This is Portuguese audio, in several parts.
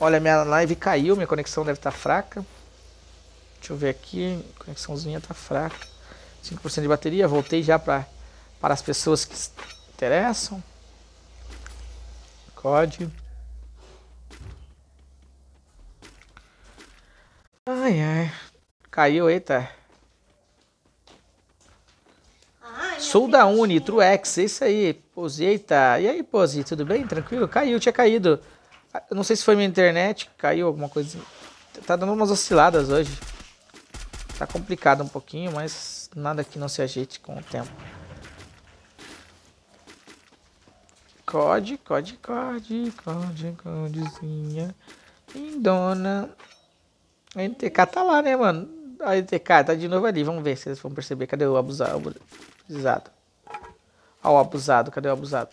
Olha, minha live caiu, minha conexão deve estar tá fraca. Deixa eu ver aqui, conexãozinha está fraca. 5% de bateria, voltei já pra, para as pessoas que interessam. Código. Ai, ai. Caiu, eita. Sou da Uni, Truex, é isso aí. Pose, eita. E aí, Pose, tudo bem? Tranquilo? Caiu, tinha caído. Eu não sei se foi minha internet, caiu alguma coisa. Assim. Tá dando umas osciladas hoje. Tá complicado um pouquinho, mas nada que não se ajeite com o tempo. Code, code, code, code, codezinha. Lindona. A NTK tá lá, né, mano? A NTK tá de novo ali. Vamos ver se vocês vão perceber. Cadê o abusado? Ó, o abusado. Cadê o abusado?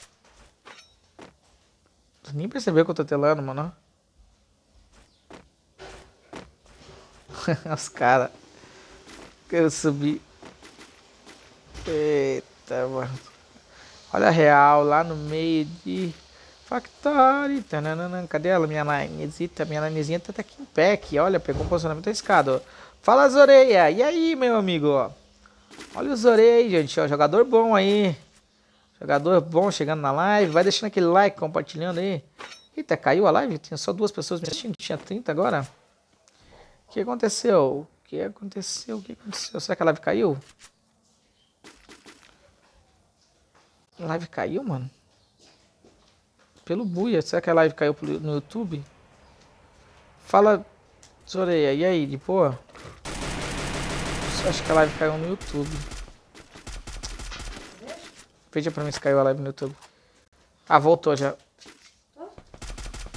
Tu nem percebeu que eu tô telando, mano. Os caras. Quero subir. Eita, mano. Olha a real lá no meio de. Factory. Cadê ela? Minha linezita. Minha linezinha tá até aqui em pé aqui. Olha, pegou um posicionamento arriscado. Fala, Zoreia. E aí, meu amigo? Olha o Zorei, gente. Ó, jogador bom aí. Jogador bom chegando na live. Vai deixando aquele like, compartilhando aí. Eita, caiu a live? Tinha só duas pessoas me assistindo. Tinha 30 agora. O que aconteceu? O que aconteceu? O que aconteceu? Será que a live caiu? A live caiu, mano? Pelo buia. Será que a live caiu no YouTube? Fala, Zoreia. E aí, de boa? Acho que a live caiu no YouTube. Veja pra mim se caiu a live no YouTube. Ah, voltou já.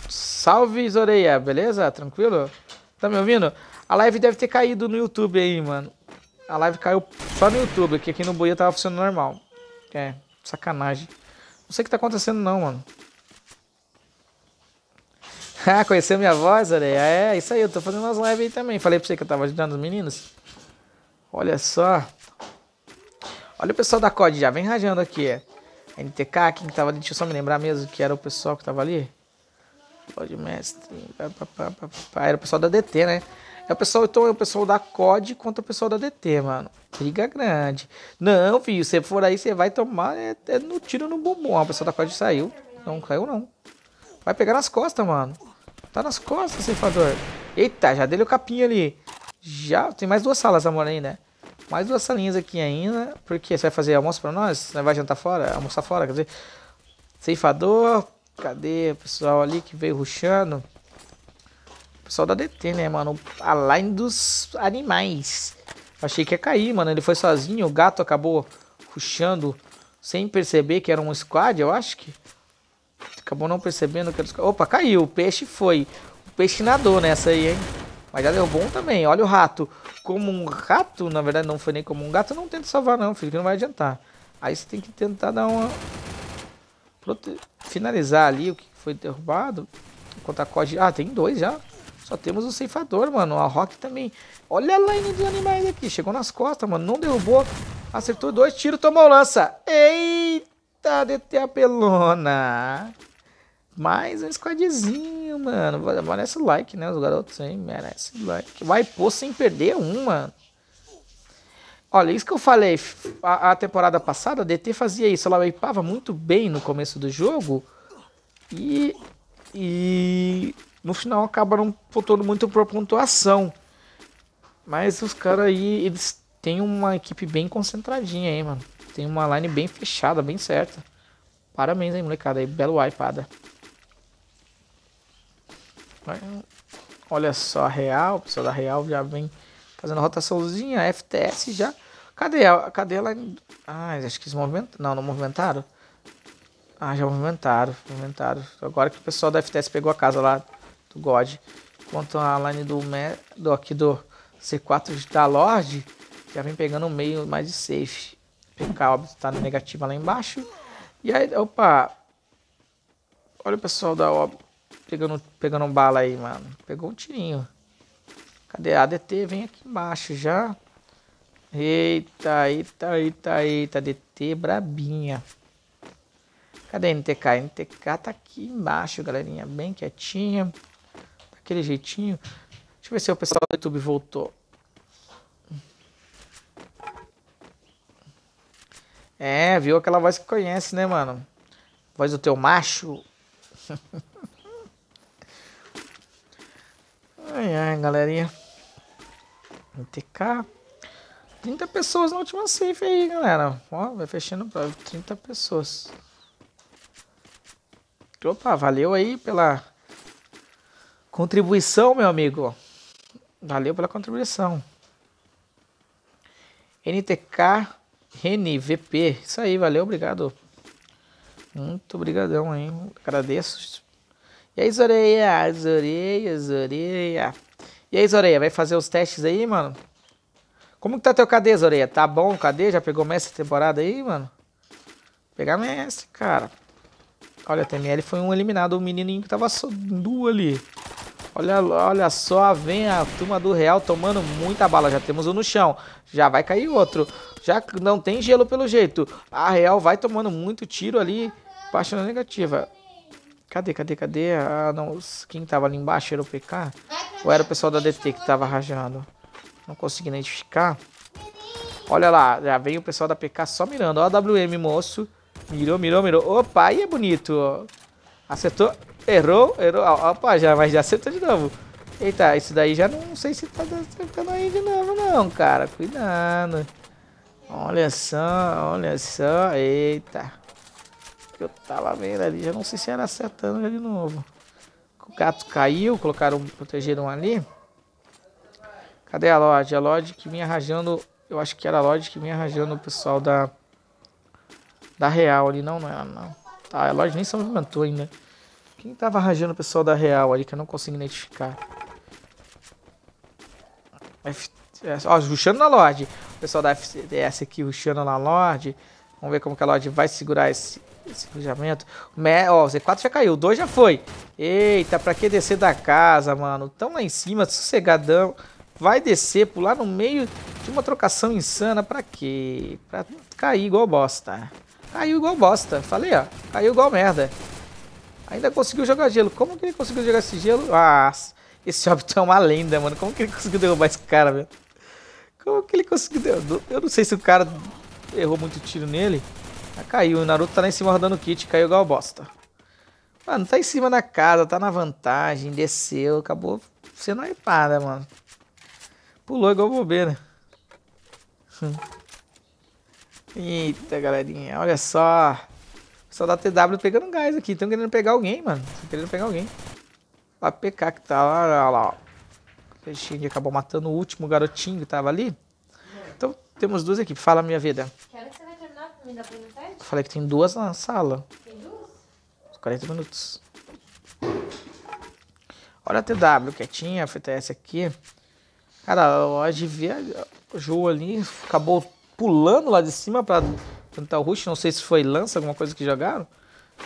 Salve, Zoreia, beleza? Tranquilo? Tá me ouvindo? A live deve ter caído no YouTube aí, mano. A live caiu só no YouTube, que aqui no Buia tava funcionando normal. É, sacanagem. Não sei o que tá acontecendo não, mano. Ah, conheceu minha voz, Areia? É, isso aí, eu tô fazendo umas lives aí também. Falei pra você que eu tava ajudando os meninos. Olha só. Olha o pessoal da COD já, vem rajando aqui. É. NTK, quem tava ali, deixa eu só me lembrar mesmo que era o pessoal que tava ali. Lorde Mestre, era o pessoal da DT, né? É o pessoal, então é o pessoal da COD contra o pessoal da DT, mano. Briga grande. Não, filho, se for aí, você vai tomar é, é no tiro no bumbum. Ah, o pessoal da COD saiu. Não caiu, não. Vai pegar nas costas, mano. Tá nas costas, ceifador. Eita, já dele o capinha ali. Já, tem mais duas salas, amor, ainda. Né? mais duas salinhas aqui ainda, porque você vai fazer almoço para nós? Você vai jantar fora? Almoçar fora, quer dizer, ceifador, cadê o pessoal ali que veio ruxando? pessoal da DT, né, mano? A line dos animais. Achei que ia cair, mano. Ele foi sozinho, o gato acabou ruxando sem perceber que era um squad, eu acho que. Acabou não percebendo que era um squad. Opa, caiu, o peixe foi. O peixe nadou nessa aí, hein? Mas já deu é bom também. Olha o rato. Como um rato, na verdade não foi nem como um gato, não tenta salvar não, filho, que não vai adiantar. Aí você tem que tentar dar uma... Prote... Finalizar ali o que foi derrubado. Enquanto a COD... Ah, tem dois já. Só temos o ceifador, mano. A Rock também. Olha a line dos animais aqui. Chegou nas costas, mano. Não derrubou. Acertou dois tiros, tomou lança. Eita, pelona. Eita. Mais um squadzinho, mano. Merece like, né? Os garotos aí merecem like. Vai pôr sem perder um, mano. Olha, isso que eu falei. A, a, temporada passada, a DT fazia isso. Ela wipeava muito bem no começo do jogo. E. E. No final acaba não faltando muito por pontuação. Mas os caras aí, eles têm uma equipe bem concentradinha aí, mano. Tem uma line bem fechada, bem certa. Parabéns aí, molecada. Aí, belo wipeada. Olha só a Real, o pessoal da Real já vem fazendo rotaçãozinha, FTS já. Cadê a, cadê ela? Ah, acho que eles movimentaram. Não, não movimentaram. Ah, já movimentaram, movimentaram. Agora que o pessoal da FTS pegou a casa lá do God. Enquanto a line do, do aqui do C4 da Lorde já vem pegando meio mais de safe. PK, óbvio, tá negativa lá embaixo. E aí, opa. Olha o pessoal da Ob pegando, pegando bala aí, mano. Pegou um tirinho. Cadê a DT Vem aqui embaixo já. Eita, eita, eita, eita. DT brabinha. Cadê a NTK? A NTK tá aqui embaixo, galerinha. Bem quietinha. Daquele jeitinho. Deixa eu ver se o pessoal do YouTube voltou. É, viu aquela voz que conhece, né, mano? Voz do teu macho. Ai, ai, galerinha. TK. 30 pessoas na última safe aí, galera. Ó, vai fechando pra 30 pessoas. Opa, valeu aí pela contribuição, meu amigo. Valeu pela contribuição. NTK Reni Isso aí, valeu, obrigado. Muito obrigadão, hein? Agradeço e aí, Zoreia? Zoreia, Zoreia. E aí, Zoreia, vai fazer os testes aí, mano? Como que tá teu KD, Zoreia? Tá bom Cadê? Já pegou mestre temporada aí, mano? Pegar mestre, cara. Olha, TML foi um eliminado. O menininho que tava só duas ali. Olha, olha só, vem a turma do Real tomando muita bala. Já temos um no chão. Já vai cair outro. Já não tem gelo pelo jeito. A Real vai tomando muito tiro ali. na negativa. Cadê, cadê, cadê? Ah, não. Quem tava ali embaixo era o PK? Ou era o pessoal da DT que tava rajando? Não consegui identificar. Olha lá, já veio o pessoal da PK só mirando. Ó a WM, moço. Mirou, mirou, mirou. Opa, aí é bonito. Acertou. Errou, errou. Opa, já, mas já acertou de novo. Eita, isso daí já não sei se tá acertando aí de novo, não, cara. Cuidado. Olha só, olha só. Eita eu tava vendo ali, já não sei se era acertando de novo. O gato caiu, colocaram, protegeram ali. Cadê a Lodge? A Lodge que vinha rajando, eu acho que era a Lodge que vinha rajando o pessoal da da Real ali. Não, não era é, não. Tá, a Lodge nem se movimentou ainda. Quem tava rajando o pessoal da Real ali que eu não consigo identificar? F... É, ó, ruxando na Lodge. O pessoal da FTS aqui ruxando na Lodge. Vamos ver como que a Lodge vai segurar esse esse planejamento. Ó, o Z4 já caiu. O 2 já foi. Eita, pra que descer da casa, mano? Tão lá em cima, sossegadão. Vai descer, pular no meio de uma trocação insana. Pra quê? Pra cair igual bosta. Caiu igual bosta. Falei, ó. Caiu igual merda. Ainda conseguiu jogar gelo. Como que ele conseguiu jogar esse gelo? Ah, esse óbito é uma lenda, mano. Como que ele conseguiu derrubar esse cara, velho? Como que ele conseguiu Eu não sei se o cara errou muito tiro nele. Ah, caiu. O Naruto tá lá em cima rodando o kit. Caiu igual bosta. Mano, tá em cima da casa. Tá na vantagem. Desceu. Acabou sendo hypada, mano. Pulou igual bobeira. Eita, galerinha. Olha só. Só da TW pegando gás aqui. Estão querendo pegar alguém, mano. Estão querendo pegar alguém. A PK que tá lá, lá, lá. O peixinho acabou matando o último garotinho que tava ali. Então, temos duas equipes. Fala, minha vida. Eu falei que tem duas na sala. Tem duas? 40 minutos. Olha a TW quietinha, a FTS aqui. Cara, hoje AGV, o Ju ali, acabou pulando lá de cima pra tentar o rush. Não sei se foi lança, alguma coisa que jogaram.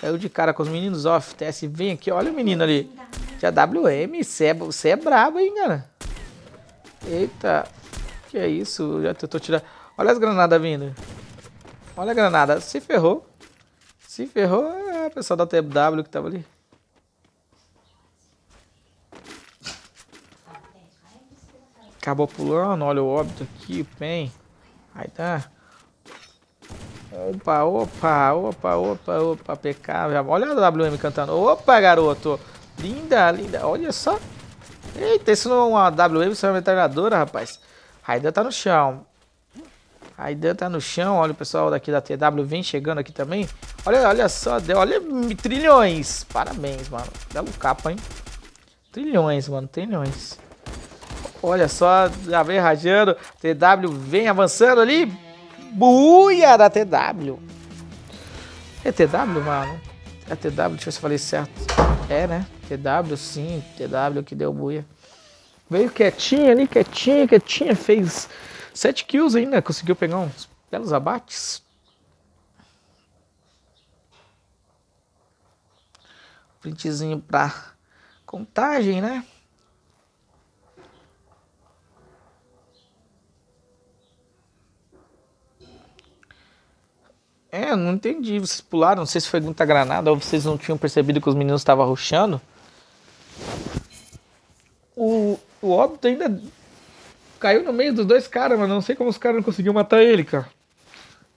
Caiu de cara com os meninos, ó, FTS, vem aqui. Olha o menino ali. Já WM, você é, é brabo, hein, cara. Eita, que é isso? Já tentou tirar... Olha as granadas vindo. Olha a granada. Se ferrou. Se ferrou é a pessoa da TW que tava ali. Acabou pulando. Olha o óbito aqui, o PEN. Aí tá. Opa, opa, opa, opa, opa, PK. Olha a WM cantando. Opa, garoto. Linda, linda. Olha só. Eita, isso não é uma WM, isso é uma metralhadora, rapaz. Raidan tá no chão. A Aidan tá no chão, olha o pessoal daqui da TW vem chegando aqui também. Olha, olha só, olha trilhões. Parabéns, mano. Belo capa, hein? Trilhões, mano, trilhões. Olha só, já vem rajando. TW vem avançando ali. Buia da TW. É TW, mano? É TW, deixa eu ver se eu falei certo. É, né? TW, sim. TW que deu buia. Veio quietinha ali, quietinha, quietinha. Fez 7 kills ainda, conseguiu pegar uns belos abates. Printzinho pra contagem, né? É, não entendi. Vocês pularam, não sei se foi muita granada ou vocês não tinham percebido que os meninos estavam ruxando. O, o óbito ainda Caiu no meio dos dois caras, mano. Não sei como os caras não conseguiram matar ele, cara.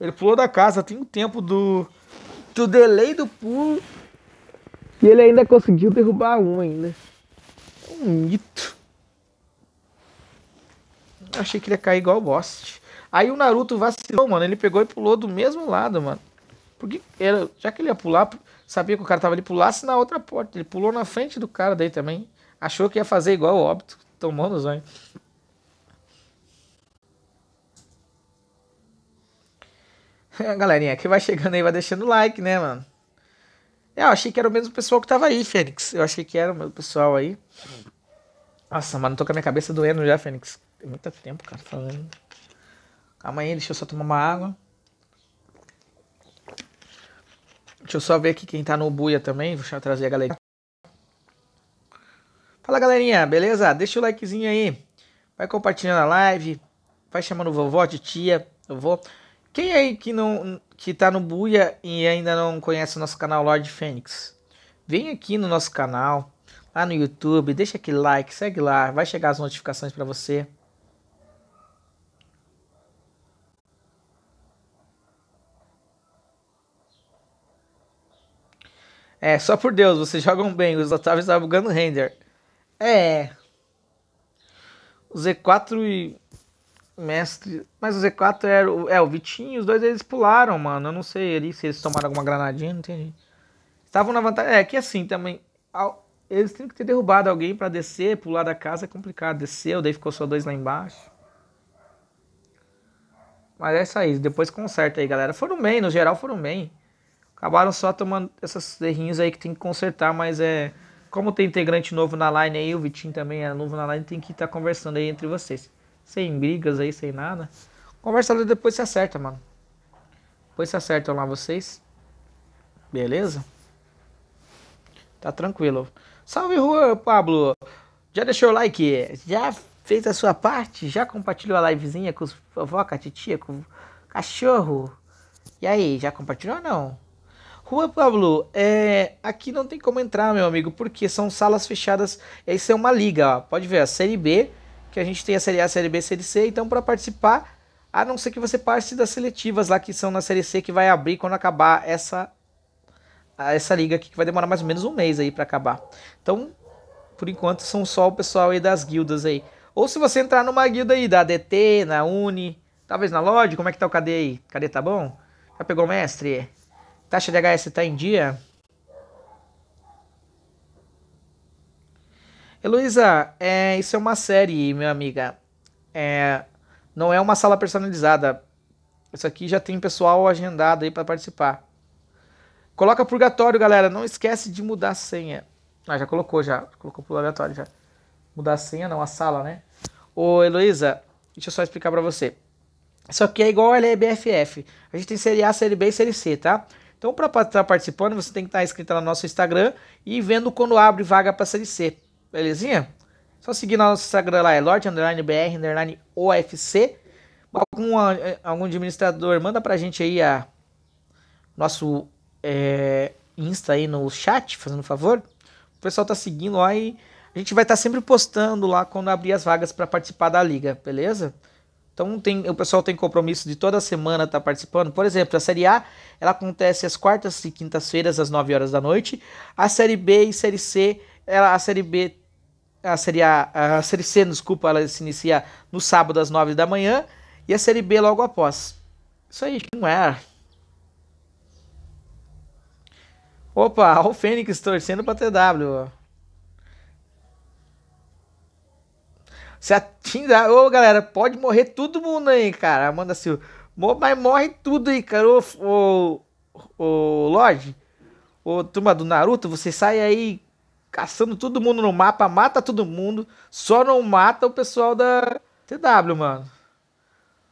Ele pulou da casa, tem o um tempo do. do delay do pulo. E ele ainda conseguiu derrubar um ainda. um mito. achei que ele ia cair igual o boss. Aí o Naruto vacilou, mano. Ele pegou e pulou do mesmo lado, mano. Porque era, já que ele ia pular, sabia que o cara tava ali, pulasse na outra porta. Ele pulou na frente do cara daí também. Achou que ia fazer igual o óbito, tomando os olhos. Galerinha, que vai chegando aí vai deixando like, né, mano? É, eu achei que era o mesmo pessoal que tava aí, Fênix. Eu achei que era o mesmo pessoal aí. Nossa, mano, tô com a minha cabeça doendo já, Fênix. Tem muito tempo, cara, falando. Calma aí, deixa eu só tomar uma água. Deixa eu só ver aqui quem tá no buia também. Deixa eu trazer a galera. Fala, galerinha, beleza? Deixa o likezinho aí. Vai compartilhando a live. Vai chamando vovó, de tia, eu vou quem aí que não que tá no Buia e ainda não conhece o nosso canal Lord Fênix? Vem aqui no nosso canal, lá no YouTube, deixa aquele like, segue lá, vai chegar as notificações para você. É, só por Deus, vocês jogam bem, os Otávio está bugando render. É. O Z4 e mestre. Mas o Z4 era o, é, o Vitinho, os dois eles pularam, mano. Eu não sei ali se eles tomaram alguma granadinha, não entendi. Estavam na vantagem. É que assim também. Ao, eles têm que ter derrubado alguém para descer, pular da casa é complicado. Desceu, daí ficou só dois lá embaixo. Mas é isso aí, depois conserta aí, galera. Foram bem, no geral foram bem. Acabaram só tomando essas errinhos aí que tem que consertar, mas é. Como tem integrante novo na line aí, o Vitinho também é novo na line, tem que estar tá conversando aí entre vocês sem brigas aí, sem nada. Conversa ali depois se acerta, mano. Depois se acertam lá vocês. Beleza? Tá tranquilo. Salve, Rua Pablo! Já deixou o like? Já fez a sua parte? Já compartilhou a livezinha com os vovó, com a titia, com o cachorro? E aí, já compartilhou ou não? Rua Pablo, é, aqui não tem como entrar, meu amigo, porque são salas fechadas. Isso é uma liga, ó. Pode ver, a Série B que a gente tem a Série A, Série B, Série C. Então, para participar, a não ser que você passe das seletivas lá que são na Série C, que vai abrir quando acabar essa essa liga aqui, que vai demorar mais ou menos um mês aí para acabar. Então, por enquanto, são só o pessoal aí das guildas aí. Ou se você entrar numa guilda aí, da DT, na Uni, talvez na Lodge, como é que tá o KD aí? KD tá bom? Já pegou o mestre? Taxa de HS tá em dia? Heloísa, é, isso é uma série, minha amiga. É, não é uma sala personalizada. Isso aqui já tem pessoal agendado aí para participar. Coloca purgatório, galera. Não esquece de mudar a senha. Ah, já colocou, já. Colocou purgatório já. Mudar a senha, não, a sala, né? Ô, Heloísa, deixa eu só explicar para você. Isso aqui é igual a LBFF. A gente tem série A, série B e série C, tá? Então, para estar tá participando, você tem que estar tá inscrito no nosso Instagram e vendo quando abre vaga para série C. Belezinha? Só seguir nosso Instagram lá, é Lorde Underline BR Underline OFC. Algum, algum administrador, manda pra gente aí a nosso é, Insta aí no chat, fazendo favor. O pessoal tá seguindo lá e a gente vai estar tá sempre postando lá quando abrir as vagas para participar da liga, beleza? Então tem, o pessoal tem compromisso de toda semana estar tá participando. Por exemplo, a Série A ela acontece às quartas e quintas-feiras às 9 horas da noite. A Série B e Série C, ela, a Série B a série A, a série C, desculpa, ela se inicia no sábado às 9 da manhã e a série B logo após. Isso aí, não é. Opa, o Fênix torcendo para TW. Se a Tinda. Ô, galera, pode morrer todo mundo aí, cara. Amanda Silva. Mas morre tudo aí, cara. Ô, ô, ô Lorde, ô turma do Naruto, você sai aí caçando todo mundo no mapa, mata todo mundo, só não mata o pessoal da TW, mano.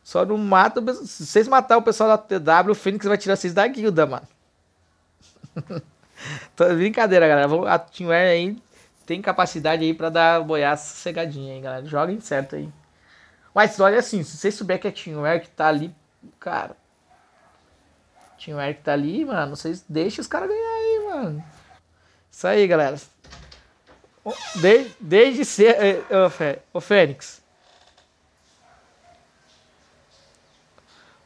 Só não mata. O... Se vocês matar o pessoal da TW, o Fênix vai tirar vocês da guilda, mano. Tô brincadeira, galera. A Air aí tem capacidade aí para dar boiada cegadinha, aí, galera. Joguem certo aí. Mas olha assim, se vocês souber que é Air que tá ali, cara. Air que tá ali, mano, vocês deixam os caras ganhar aí, mano. Isso aí, galera. Desde, desde ser. É, ô, ô Fênix.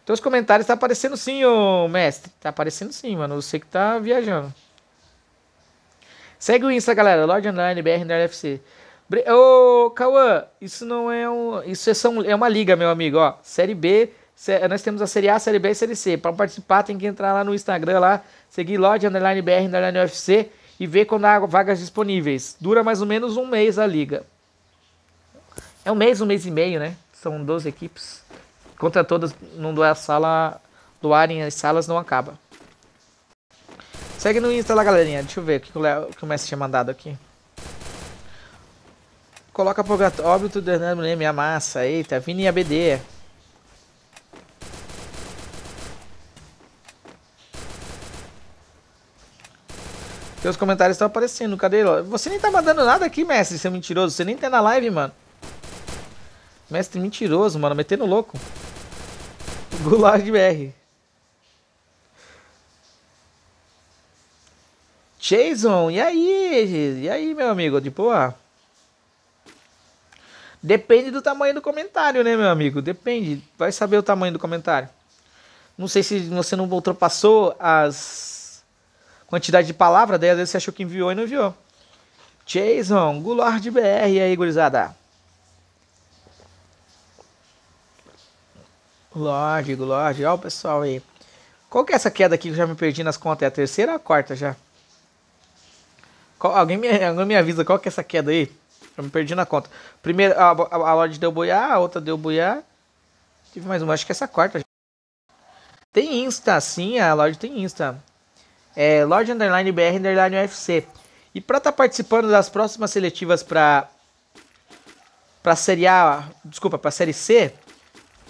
Teus comentários tá aparecendo sim, ô mestre. Tá aparecendo sim, mano. Eu sei que tá viajando. Segue o Insta, galera. Lord Online, BR FC. Ô, Cauã, isso não é um. Isso é, são, é uma liga, meu amigo. Ó, Série B. Sé, nós temos a Série A, Série B e Série C. Para participar, tem que entrar lá no Instagram, lá. Seguir Lord Underline BR Underline UFC e ver quando há vagas disponíveis. Dura mais ou menos um mês a liga. É um mês, um mês e meio, né? São 12 equipes. Contra todas, não doar a sala, doarem as salas não acaba. Segue no Insta lá, galerinha. Deixa eu ver o que o, Leo, o, que o Messi tinha mandado aqui. Coloca gato. óbito do né? Hernando Leme, a massa. Eita, Vini ABD. seus comentários estão aparecendo, cadê ele? Você nem tá mandando nada aqui, mestre, seu mentiroso. Você nem tá na live, mano. Mestre mentiroso, mano, metendo louco. Gulag BR. Jason, e aí? E aí, meu amigo? De boa? Depende do tamanho do comentário, né, meu amigo? Depende. Vai saber o tamanho do comentário. Não sei se você não ultrapassou as quantidade de palavra, daí às vezes você achou que enviou e não enviou. Jason, Gulard BR e aí, gurizada. Lorde, Lorde, olha o pessoal aí. Qual que é essa queda aqui que eu já me perdi nas contas? É a terceira ou a quarta já? Qual, alguém, me, alguém me avisa qual que é essa queda aí? Eu me perdi na conta. Primeiro, a, a, a Lorde deu boiá, a outra deu boiá. Tive mais uma, acho que é essa quarta já. Tem Insta, sim, a Lorde tem Insta é Lorde Underline BR Underline UFC. E para estar tá participando das próximas seletivas para para Série A, desculpa, para Série C,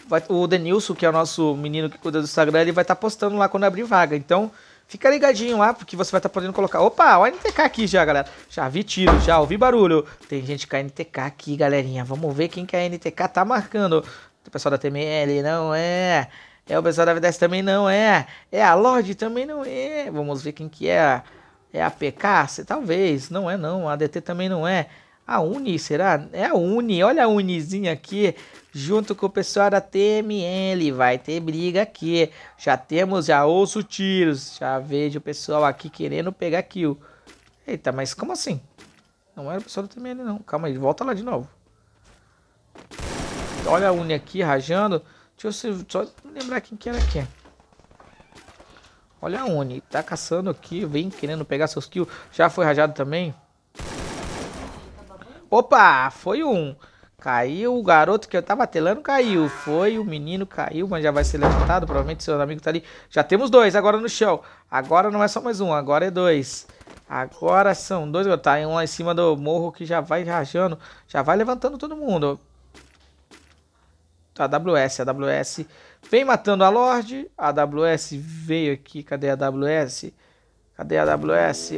vai, o Denilson, que é o nosso menino que cuida do Instagram, ele vai estar tá postando lá quando abrir vaga. Então, fica ligadinho lá, porque você vai estar tá podendo colocar... Opa, olha o NTK aqui já, galera. Já vi tiro, já ouvi barulho. Tem gente com a NTK aqui, galerinha. Vamos ver quem que a NTK tá marcando. O pessoal da TML, não é... É, o pessoal da V10 também não é. É, a Lorde também não é. Vamos ver quem que é. É a PK? Talvez. Não é, não. A DT também não é. A Uni, será? É a Uni. Olha a Unizinha aqui. Junto com o pessoal da TML. Vai ter briga aqui. Já temos, já ouço tiros. Já vejo o pessoal aqui querendo pegar kill. Eita, mas como assim? Não era o pessoal da TML, não. Calma aí, volta lá de novo. Olha a Uni aqui, rajando. Deixa eu só lembrar quem que era quem. Olha a Uni, tá caçando aqui, vem querendo pegar seus kills. Já foi rajado também. Opa, foi um. Caiu o garoto que eu tava telando, caiu. Foi o menino, caiu, mas já vai ser levantado. Provavelmente seu amigo tá ali. Já temos dois agora no chão. Agora não é só mais um, agora é dois. Agora são dois, tá um lá em cima do morro que já vai rajando. Já vai levantando todo mundo a AWS. A AWS vem matando a Lorde. A AWS veio aqui. Cadê a AWS? Cadê a AWS?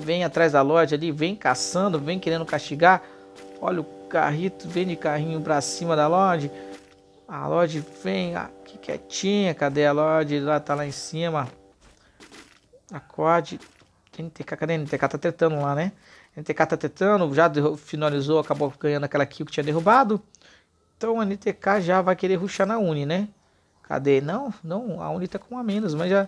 Vem atrás da Lorde ali, vem caçando, vem querendo castigar. Olha o carrito, vem de carrinho pra cima da Lorde. A Lorde vem aqui quietinha. Cadê a Lorde? Lá tá lá em cima. Acorde. NTK, cadê a NTK? Tá tretando lá, né? NTK tá tretando, já finalizou, acabou ganhando aquela kill que tinha derrubado. Então a NTK já vai querer ruxar na Uni, né? Cadê? Não, não, a Uni tá com a menos, mas já...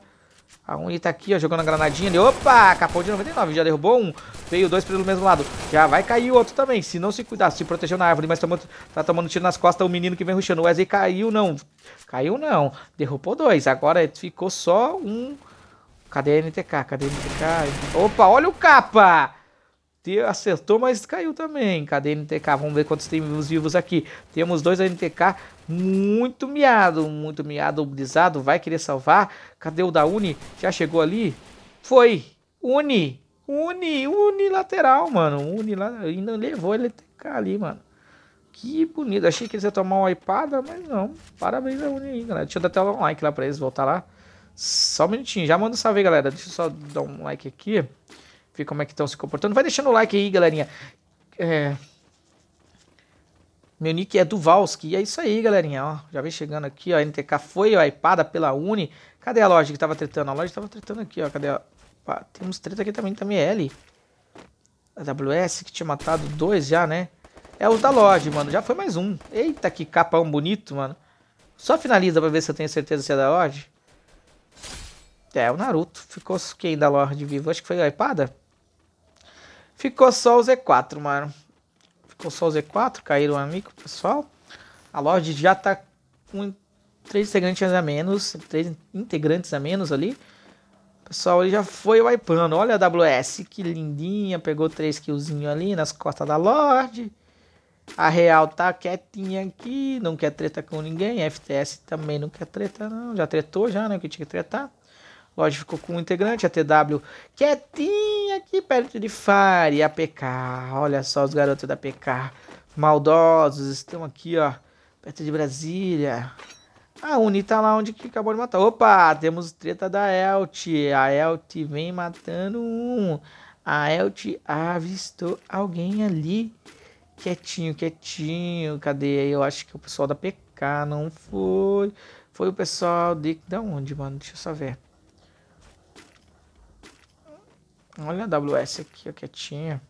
A Uni tá aqui, ó, jogando a granadinha ali. Opa, capou de 99, já derrubou um. Veio dois pelo mesmo lado. Já vai cair o outro também, se não se cuidar, se proteger na árvore, mas tomou, tá tomando tiro nas costas o menino que vem ruxando. O Wesley caiu, não. Caiu, não. Derrubou dois, agora ficou só um... Cadê a NTK? Cadê a NTK? Opa, olha o capa! acertou, mas caiu também. Cadê NTK? Vamos ver quantos temos vivos aqui. Temos dois NTK muito miado, muito miado, obdizado Vai querer salvar. Cadê o da Uni? Já chegou ali? Foi! Uni! Uni! Unilateral, mano. Uni ainda levou ele ali, mano. Que bonito. Achei que eles iam tomar uma ipada, mas não. Parabéns a Uni aí, galera. Deixa eu dar até um like lá pra eles, voltar lá. Só um minutinho. Já manda um salve, galera. Deixa eu só dar um like aqui ver como é que estão se comportando. Vai deixando o like aí, galerinha. É... Meu nick é Duvalski. E é isso aí, galerinha. Ó, já vem chegando aqui, ó. NTK foi aipada pela Uni. Cadê a loja que tava tretando? A loja tava tretando aqui, ó. Cadê a... Pá, temos treta aqui também da ML. É a WS que tinha matado dois já, né? É os da loja, mano. Já foi mais um. Eita, que capão bonito, mano. Só finaliza pra ver se eu tenho certeza se é da loja. É, o Naruto. Ficou quem da de vivo? Acho que foi a Ipada. Ficou só o Z4, mano. Ficou só o Z4, caíram um amigo, pessoal. A loja já tá com três integrantes a menos, três integrantes a menos ali. pessoal ele já foi wipando. Olha a WS, que lindinha, pegou três killzinho ali nas costas da Lorde. A Real tá quietinha aqui, não quer treta com ninguém. A FTS também não quer treta, não. Já tretou já, né? Que tinha que tretar. Lógico, ficou com um integrante, a TW quietinha aqui perto de Fire. E a PK, olha só os garotos da PK. Maldosos, estão aqui, ó, perto de Brasília. A Uni tá lá onde que acabou de matar. Opa, temos treta da Elti. A Elti vem matando um. A Elti avistou alguém ali. Quietinho, quietinho. Cadê? Eu acho que o pessoal da PK não foi. Foi o pessoal de... Da onde, mano? Deixa eu só ver. Olha a WS aqui, ó, quietinha.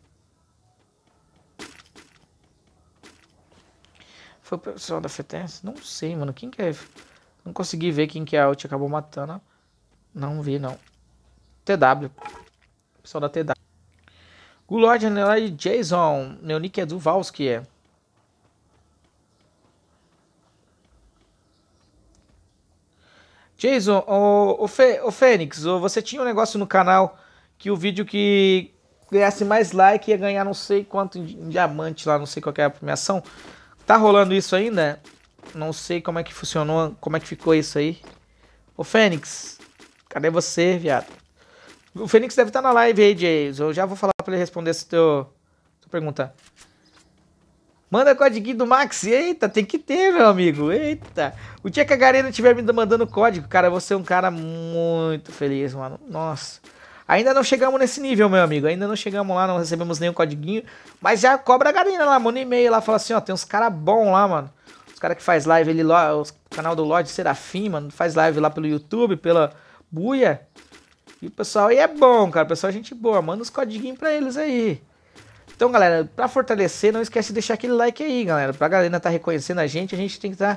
Foi o pessoal da FETES? Não sei, mano. Quem que é? Não consegui ver quem que é a ult acabou matando. Não vi, não. TW. Pessoal da TW. Gulord, Anelai, Jason. Meu nick é Duvalski, é. Jason, o, o, Fê, o Fênix, você tinha um negócio no canal que o vídeo que ganhasse mais like ia ganhar não sei quanto em diamante lá, não sei qual é a premiação. Tá rolando isso ainda? Não sei como é que funcionou, como é que ficou isso aí. Ô Fênix, cadê você, viado? O Fênix deve estar tá na live aí, James. Eu já vou falar pra ele responder essa teu, tua pergunta. Manda código do Max. Eita, tem que ter, meu amigo. Eita. O dia que a Garena estiver me mandando código, cara, eu vou ser é um cara muito feliz, mano. Nossa. Ainda não chegamos nesse nível, meu amigo. Ainda não chegamos lá, não recebemos nenhum codiguinho. Mas já cobra a galinha lá, manda e-mail lá, fala assim, ó, tem uns caras bons lá, mano. Os caras que faz live ali, o canal do Lorde Serafim, mano, faz live lá pelo YouTube, pela Buia. E o pessoal aí é bom, cara. O pessoal é gente boa. Manda Os codiguinhos pra eles aí. Então, galera, pra fortalecer, não esquece de deixar aquele like aí, galera. Pra galera tá reconhecendo a gente, a gente tem que estar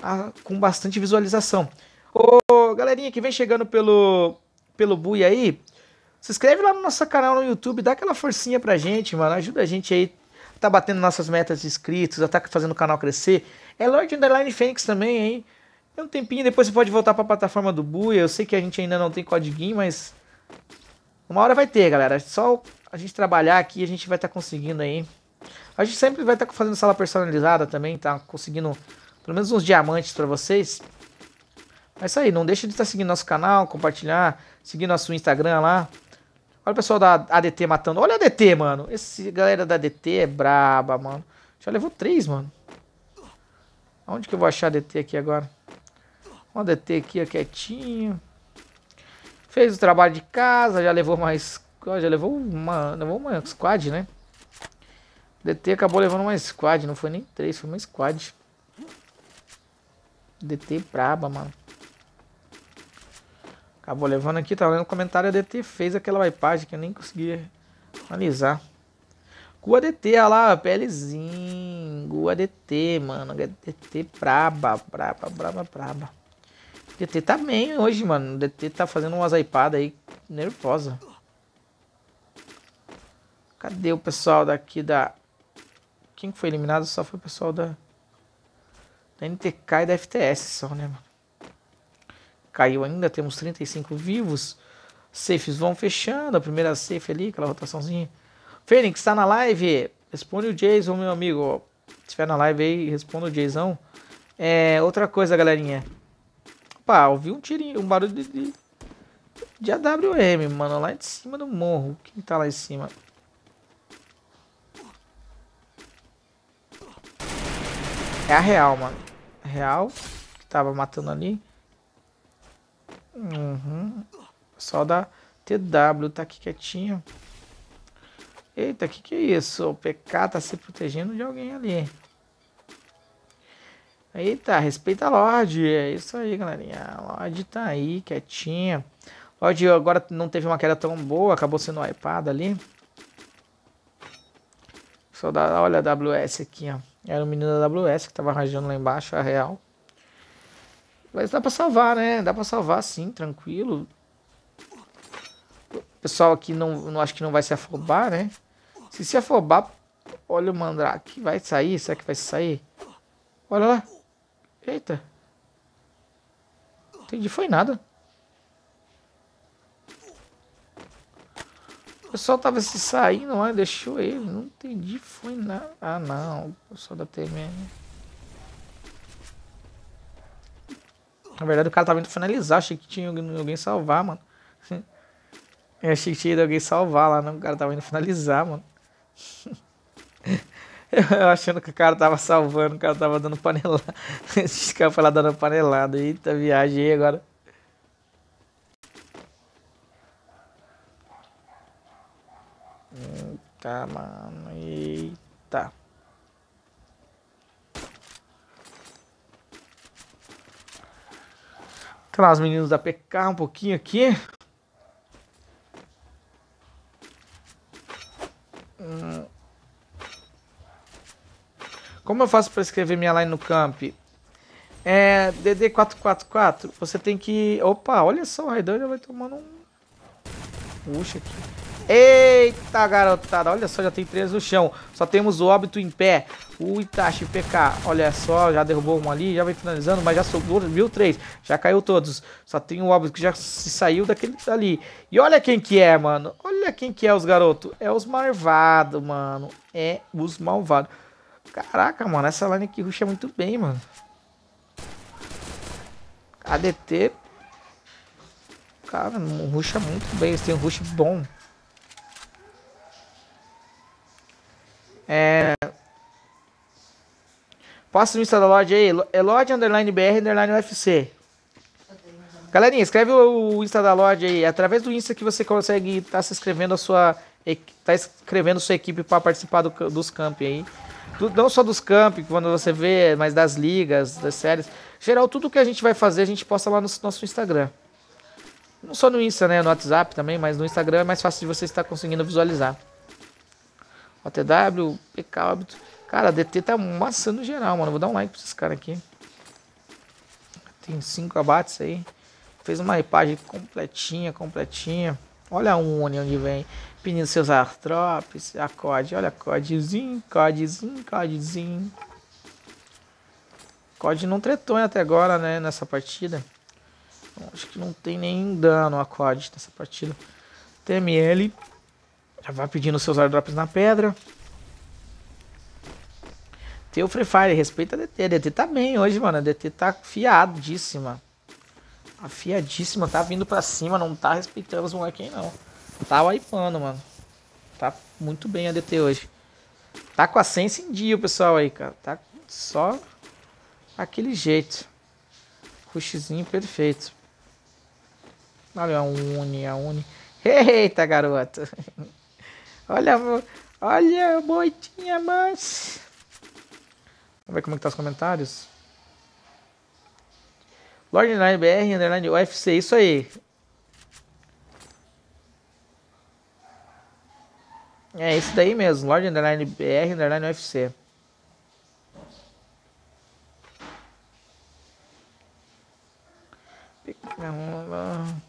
tá, tá, com bastante visualização. Ô, galerinha que vem chegando pelo pelo Bui aí, se inscreve lá no nosso canal no YouTube, dá aquela forcinha pra gente, mano. Ajuda a gente aí. Tá batendo nossas metas de inscritos, tá fazendo o canal crescer. É Lord Underline Fênix também, hein? É um tempinho, depois você pode voltar pra plataforma do bui Eu sei que a gente ainda não tem código, mas... Uma hora vai ter, galera. É só a gente trabalhar aqui, a gente vai estar tá conseguindo aí. A gente sempre vai estar tá fazendo sala personalizada também, tá conseguindo pelo menos uns diamantes pra vocês. É isso aí, não deixa de estar tá seguindo nosso canal, compartilhar seguindo nosso Instagram lá. Olha o pessoal da ADT matando. Olha a ADT, mano. Esse galera da ADT é braba, mano. Já levou três, mano. Onde que eu vou achar DT aqui agora? Uma DT aqui, ó, quietinho. Fez o trabalho de casa, já levou mais... Já levou uma, levou uma squad, né? DT acabou levando uma squad, não foi nem três, foi uma squad. DT braba, mano. Acabou ah, levando aqui, tá lendo o comentário. A DT fez aquela bypass que eu nem consegui analisar. Gua DT, olha lá, PLzinho. Gua DT, mano. DT braba, braba, braba, braba. DT tá bem hoje, mano. DT tá fazendo umas aipadas aí nervosa. Cadê o pessoal daqui da... Quem foi eliminado só foi o pessoal da... Da NTK e da FTS só, né, mano? caiu ainda, temos 35 vivos. Safes vão fechando, a primeira safe ali, aquela rotaçãozinha. Fênix, tá na live? Responde o Jason, meu amigo. Se estiver na live aí, responda o Jason. É, outra coisa, galerinha. Opa, ouvi um tirinho, um barulho de, de, de AWM, mano, lá em cima do morro. Quem tá lá em cima? É a real, mano. Real, que tava matando ali. Uhum. pessoal da TW tá aqui quietinho. Eita, que que é isso? O PK tá se protegendo de alguém ali. Eita, respeita a Lorde. É isso aí, galerinha. A Lorde tá aí, quietinha. Lorde agora não teve uma queda tão boa, acabou sendo wipada ali. Só da, olha a WS aqui, ó. Era o menino da WS que tava rajando lá embaixo, a real. Mas dá pra salvar, né? Dá pra salvar sim, tranquilo. O pessoal aqui não, não acho que não vai se afobar, né? Se se afobar, olha o mandrake. Vai sair? Será que vai sair? Olha lá. Eita. Entendi, foi nada. O pessoal tava se saindo, mas deixou ele. Não entendi, foi nada. Ah, não. O pessoal da TMN. Na verdade, o cara tava indo finalizar. Achei que tinha alguém salvar, mano. Eu achei que tinha alguém salvar lá, não. Né? O cara tava indo finalizar, mano. Eu achando que o cara tava salvando, o cara tava dando panelada. Esse cara foi lá dando panelada. Eita, aí agora. Eita, hum, tá, mano. Eita. aquelas os meninos da PK um pouquinho aqui. Hum. Como eu faço para escrever minha line no camp? É, DD444, você tem que... Opa, olha só, o Raidan já vai tomando um... Puxa aqui. Eita, garotada. Olha só, já tem três no chão. Só temos o óbito em pé. O Itachi PK. Olha só, já derrubou um ali. Já vem finalizando, mas já sobrou. Viu três. Já caiu todos. Só tem o óbito que já se saiu daquele ali. E olha quem que é, mano. Olha quem que é os garotos. É os malvados, mano. É os malvados. Caraca, mano. Essa line aqui ruxa muito bem, mano. ADT. Cara, ruxa muito bem. Eles têm um rush bom. É... Posta no Insta da loja aí, é loja underline BR underline UFC. Galerinha, escreve o Insta da loja aí. É através do Insta que você consegue estar tá se inscrevendo a sua. Tá escrevendo sua equipe para participar do, dos camp aí. não só dos camp, quando você vê, mas das ligas, das séries. Geral, tudo que a gente vai fazer, a gente posta lá no nosso Instagram. Não só no Insta, né? No WhatsApp também, mas no Instagram é mais fácil de você estar conseguindo visualizar. OTW, PK óbito. Cara, a DT tá amassando geral, mano. Vou dar um like pra esses caras aqui. Tem cinco abates aí. Fez uma ripagem completinha, completinha. Olha a Uni onde vem. Pedindo seus artrópes, a COD. Olha a CODzinho, CODzinho, CODzinho. COD não tretou né, até agora, né? Nessa partida. Acho que não tem nenhum dano a COD nessa partida. TML já vai pedindo seus airdrops na pedra. teu o Free Fire, respeita a DT. A DT tá bem hoje, mano. A DT tá afiadíssima. Afiadíssima, tá vindo pra cima, não tá respeitando os molequinhos, não. Tá wipando, mano. Tá muito bem a DT hoje. Tá com a sense em dia, pessoal aí, cara. Tá só aquele jeito. Rushzinho perfeito. Olha a Uni, a Uni. Eita, garota. Olha, olha boitinha, mas. Vamos ver como é que tá os comentários. Lord Underline BR, Underline UFC, isso aí. É isso daí mesmo, Lord Underline BR, Underline UFC. Não. lá.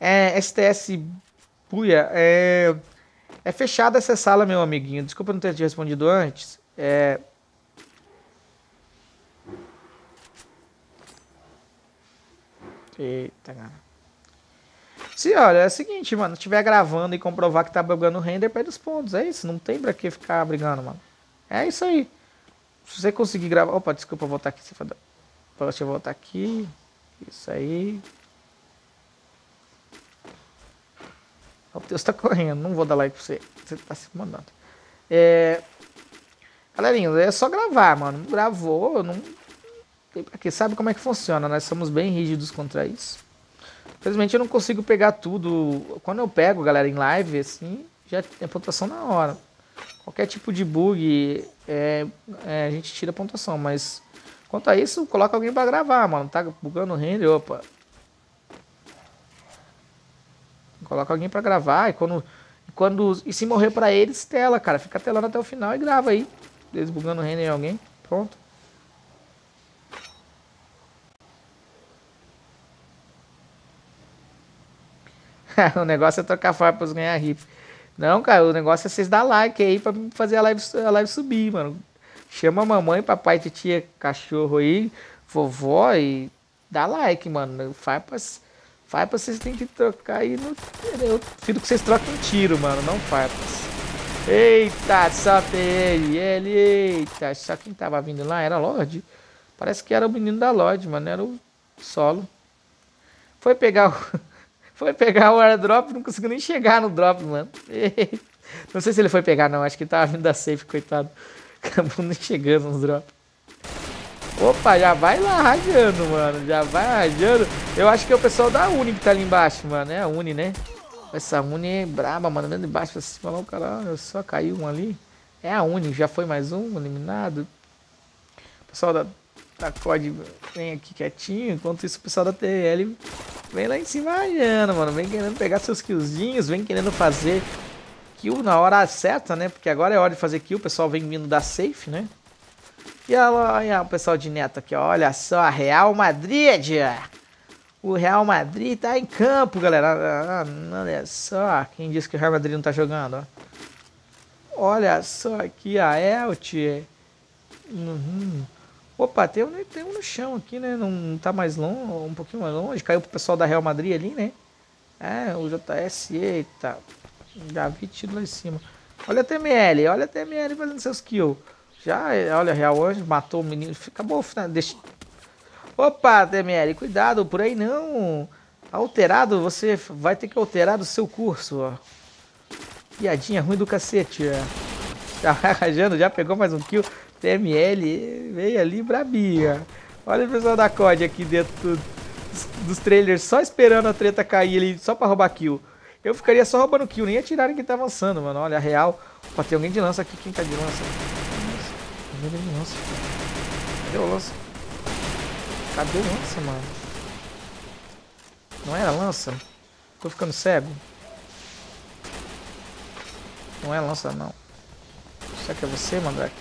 É, STS Puia, é, é fechada essa sala, meu amiguinho. Desculpa não ter te respondido antes. É, Eita, cara. Se olha, é o seguinte, mano, se tiver gravando e comprovar que tá bugando o render, perde os pontos. É isso, não tem pra que ficar brigando, mano. É isso aí. Se você conseguir gravar. Opa, desculpa, voltar aqui. Deixa eu voltar aqui. Isso aí. O Deus está correndo, não vou dar like pra você. Você está se mandando. É... Galerinha, é só gravar, mano. Gravou, não tem pra quê. Sabe como é que funciona, nós né? somos bem rígidos contra isso. Infelizmente eu não consigo pegar tudo. Quando eu pego, galera, em live, assim, já tem pontuação na hora. Qualquer tipo de bug, é, é, a gente tira a pontuação, mas quanto a isso, coloca alguém para gravar, mano. Tá bugando o render, opa, Coloca alguém para gravar e quando, quando. E se morrer para eles, tela, cara. Fica telando até o final e grava aí. Eles bugando o render em alguém. Pronto. o negócio é trocar farpa para ganhar hip. Não, cara, o negócio é vocês dar like aí pra fazer a live, a live subir, mano. Chama mamãe, papai, titia, cachorro aí, vovó e dá like, mano. Farpas Farpas vocês têm que trocar aí no... Eu prefiro que vocês troquem um tiro, mano, não farpas. Eita, salta ele, ele, eita. Só quem tava vindo lá era Lorde. Parece que era o menino da Lorde, mano, era o solo. Foi pegar o... foi pegar o airdrop, não conseguiu nem chegar no drop, mano. Eita. Não sei se ele foi pegar, não. Acho que ele tava vindo da safe, coitado. Acabou nem chegando nos drops. Opa, já vai lá rajando, mano. Já vai rajando. Eu acho que é o pessoal da Uni que tá ali embaixo, mano. É a Uni, né? Essa Uni é braba, mano. Vendo de baixo pra cima lá, o cara só caiu um ali. É a Uni. Já foi mais um eliminado. O pessoal da, da COD vem aqui quietinho. Enquanto isso, o pessoal da TL vem lá em cima rajando, mano. Vem querendo pegar seus killzinhos. Vem querendo fazer kill na hora certa, né? Porque agora é hora de fazer kill. O pessoal vem vindo da safe, né? E ela, olha o pessoal de neto aqui, olha só, Real Madrid. O Real Madrid tá em campo, galera. Ah, olha só, quem disse que o Real Madrid não tá jogando, ó. Olha só aqui a Elche. Uhum. Opa, tem um, tem um no chão aqui, né? Não tá mais longe, um pouquinho mais longe. Caiu pro pessoal da Real Madrid ali, né? É, o JS, eita. Já vi tiro lá em cima. Olha a TML, olha a TML fazendo seus kills. Já, é, olha, Real Anjo matou o menino. Acabou, né, deixa. Opa, DML, cuidado, por aí não. Alterado, você vai ter que alterar o seu curso, ó. Piadinha ruim do cacete, ó. É. Tá rajando, já pegou mais um kill. TML veio ali brabinha. Olha o pessoal da COD aqui dentro do, dos trailers, só esperando a treta cair ali, só pra roubar kill. Eu ficaria só roubando kill, nem em quem tá avançando, mano. Olha, a real. Opa, tem alguém de lança aqui, quem tá de lança? cadê o lança? Cadê o lança? Cadê o lança mano? Não era lança? Tô ficando cego? Não é lança, não. Será que é você, Mandrake?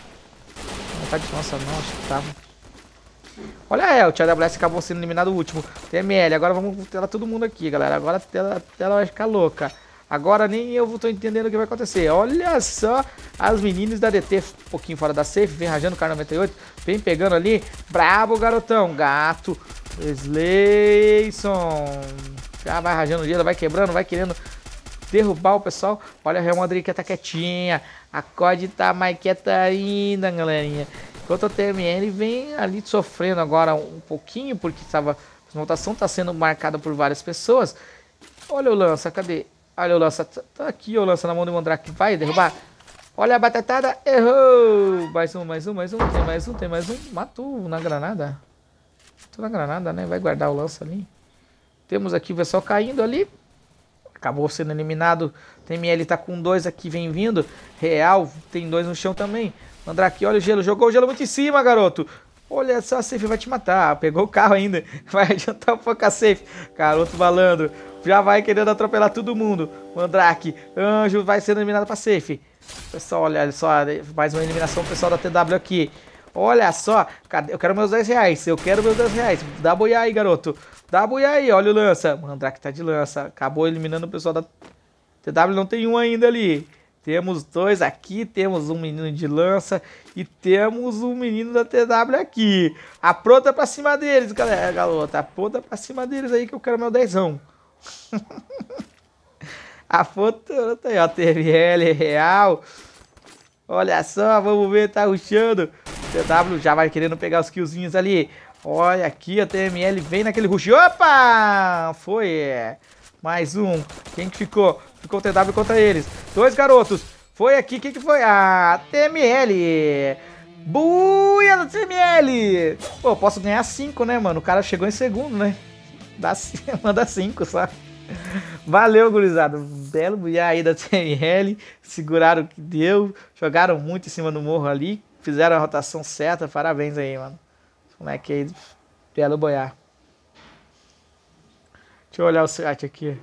Não tá de lança, não. Acho que tava. Tá. Olha ela, é, o TWS acabou sendo eliminado o último. TML, agora vamos tela todo mundo aqui, galera. Agora a tela, tela vai ficar louca. Agora nem eu tô entendendo o que vai acontecer. Olha só as meninas da DT, um pouquinho fora da safe, vem rajando o cara 98, vem pegando ali. Bravo, garotão, gato, Slayson. Já vai rajando o dia, vai quebrando, vai querendo derrubar o pessoal. Olha a Real Madrid que tá quietinha. A COD tá mais quieta ainda, galerinha. Enquanto a TML vem ali sofrendo agora um pouquinho, porque tava, a votação tá sendo marcada por várias pessoas. Olha o lança, cadê? Olha o lança. Tá, tá aqui o lança na mão do Mandrake. Vai derrubar. Olha a batatada. Errou. Mais um, mais um, mais um. Tem mais um, tem mais um. Matou na granada. Matou na granada, né? Vai guardar o lança ali. Temos aqui o pessoal caindo ali. Acabou sendo eliminado. TML tá com dois aqui, vem vindo. Real tem dois no chão também. Mandrake, olha o gelo. Jogou o gelo muito em cima, garoto. Olha só, a safe vai te matar. Pegou o carro ainda. Vai adiantar um pouco a safe. Garoto malandro. Já vai querendo atropelar todo mundo. Mandrake, anjo, vai sendo eliminado pra safe. Pessoal, olha só. Mais uma eliminação pessoal da TW aqui. Olha só. Cadê? Eu quero meus 10 reais. Eu quero meus 10 reais. Dá boia aí, garoto. Dá boia aí. Olha o lança. Mandrake tá de lança. Acabou eliminando o pessoal da... TW não tem um ainda ali. Temos dois aqui, temos um menino de lança e temos um menino da TW aqui. Apronta pra cima deles, galera, galota. Apronta pra cima deles aí que eu quero meu dezão. A foto tá aí, ó, é real. Olha só, vamos ver, tá ruxando. TW já vai querendo pegar os killzinhos ali. Olha aqui, a TML vem naquele rush. Opa! Foi. É. Mais um. Quem que ficou? ficou TW contra eles. Dois garotos. Foi aqui, quem que foi? Ah, TML. Buia do TML. Pô, posso ganhar cinco né, mano? O cara chegou em segundo, né? Dá, manda cinco só. Valeu, gurizada. Belo buia aí da TML. Seguraram o que deu. Jogaram muito em cima do morro ali. Fizeram a rotação certa. Parabéns aí, mano. Como é que é? Belo boiar. Deixa eu olhar o site aqui.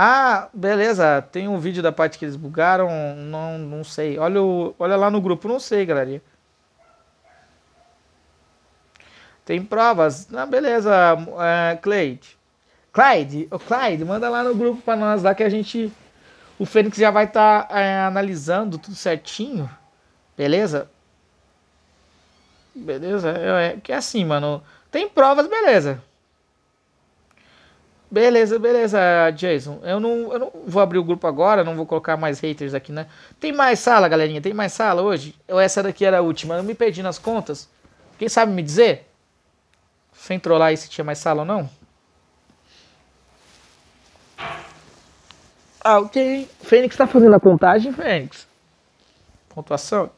Ah, beleza, tem um vídeo da parte que eles bugaram, não, não sei. Olha, o, olha lá no grupo, não sei, galerinha. Tem provas. Ah, beleza, é, Cleide. Clyde, oh, Clyde, manda lá no grupo para nós lá que a gente. O Fênix já vai estar tá, é, analisando tudo certinho. Beleza? Beleza? É, é, que é assim, mano. Tem provas, beleza. Beleza, beleza, Jason. Eu não, eu não vou abrir o grupo agora, não vou colocar mais haters aqui, né? Tem mais sala, galerinha? Tem mais sala hoje? Ou essa daqui era a última? Eu me perdi nas contas. Quem sabe me dizer? Sem trollar aí se tinha mais sala ou não? Ah, ok. Fênix tá fazendo a contagem, Fênix. Pontuação.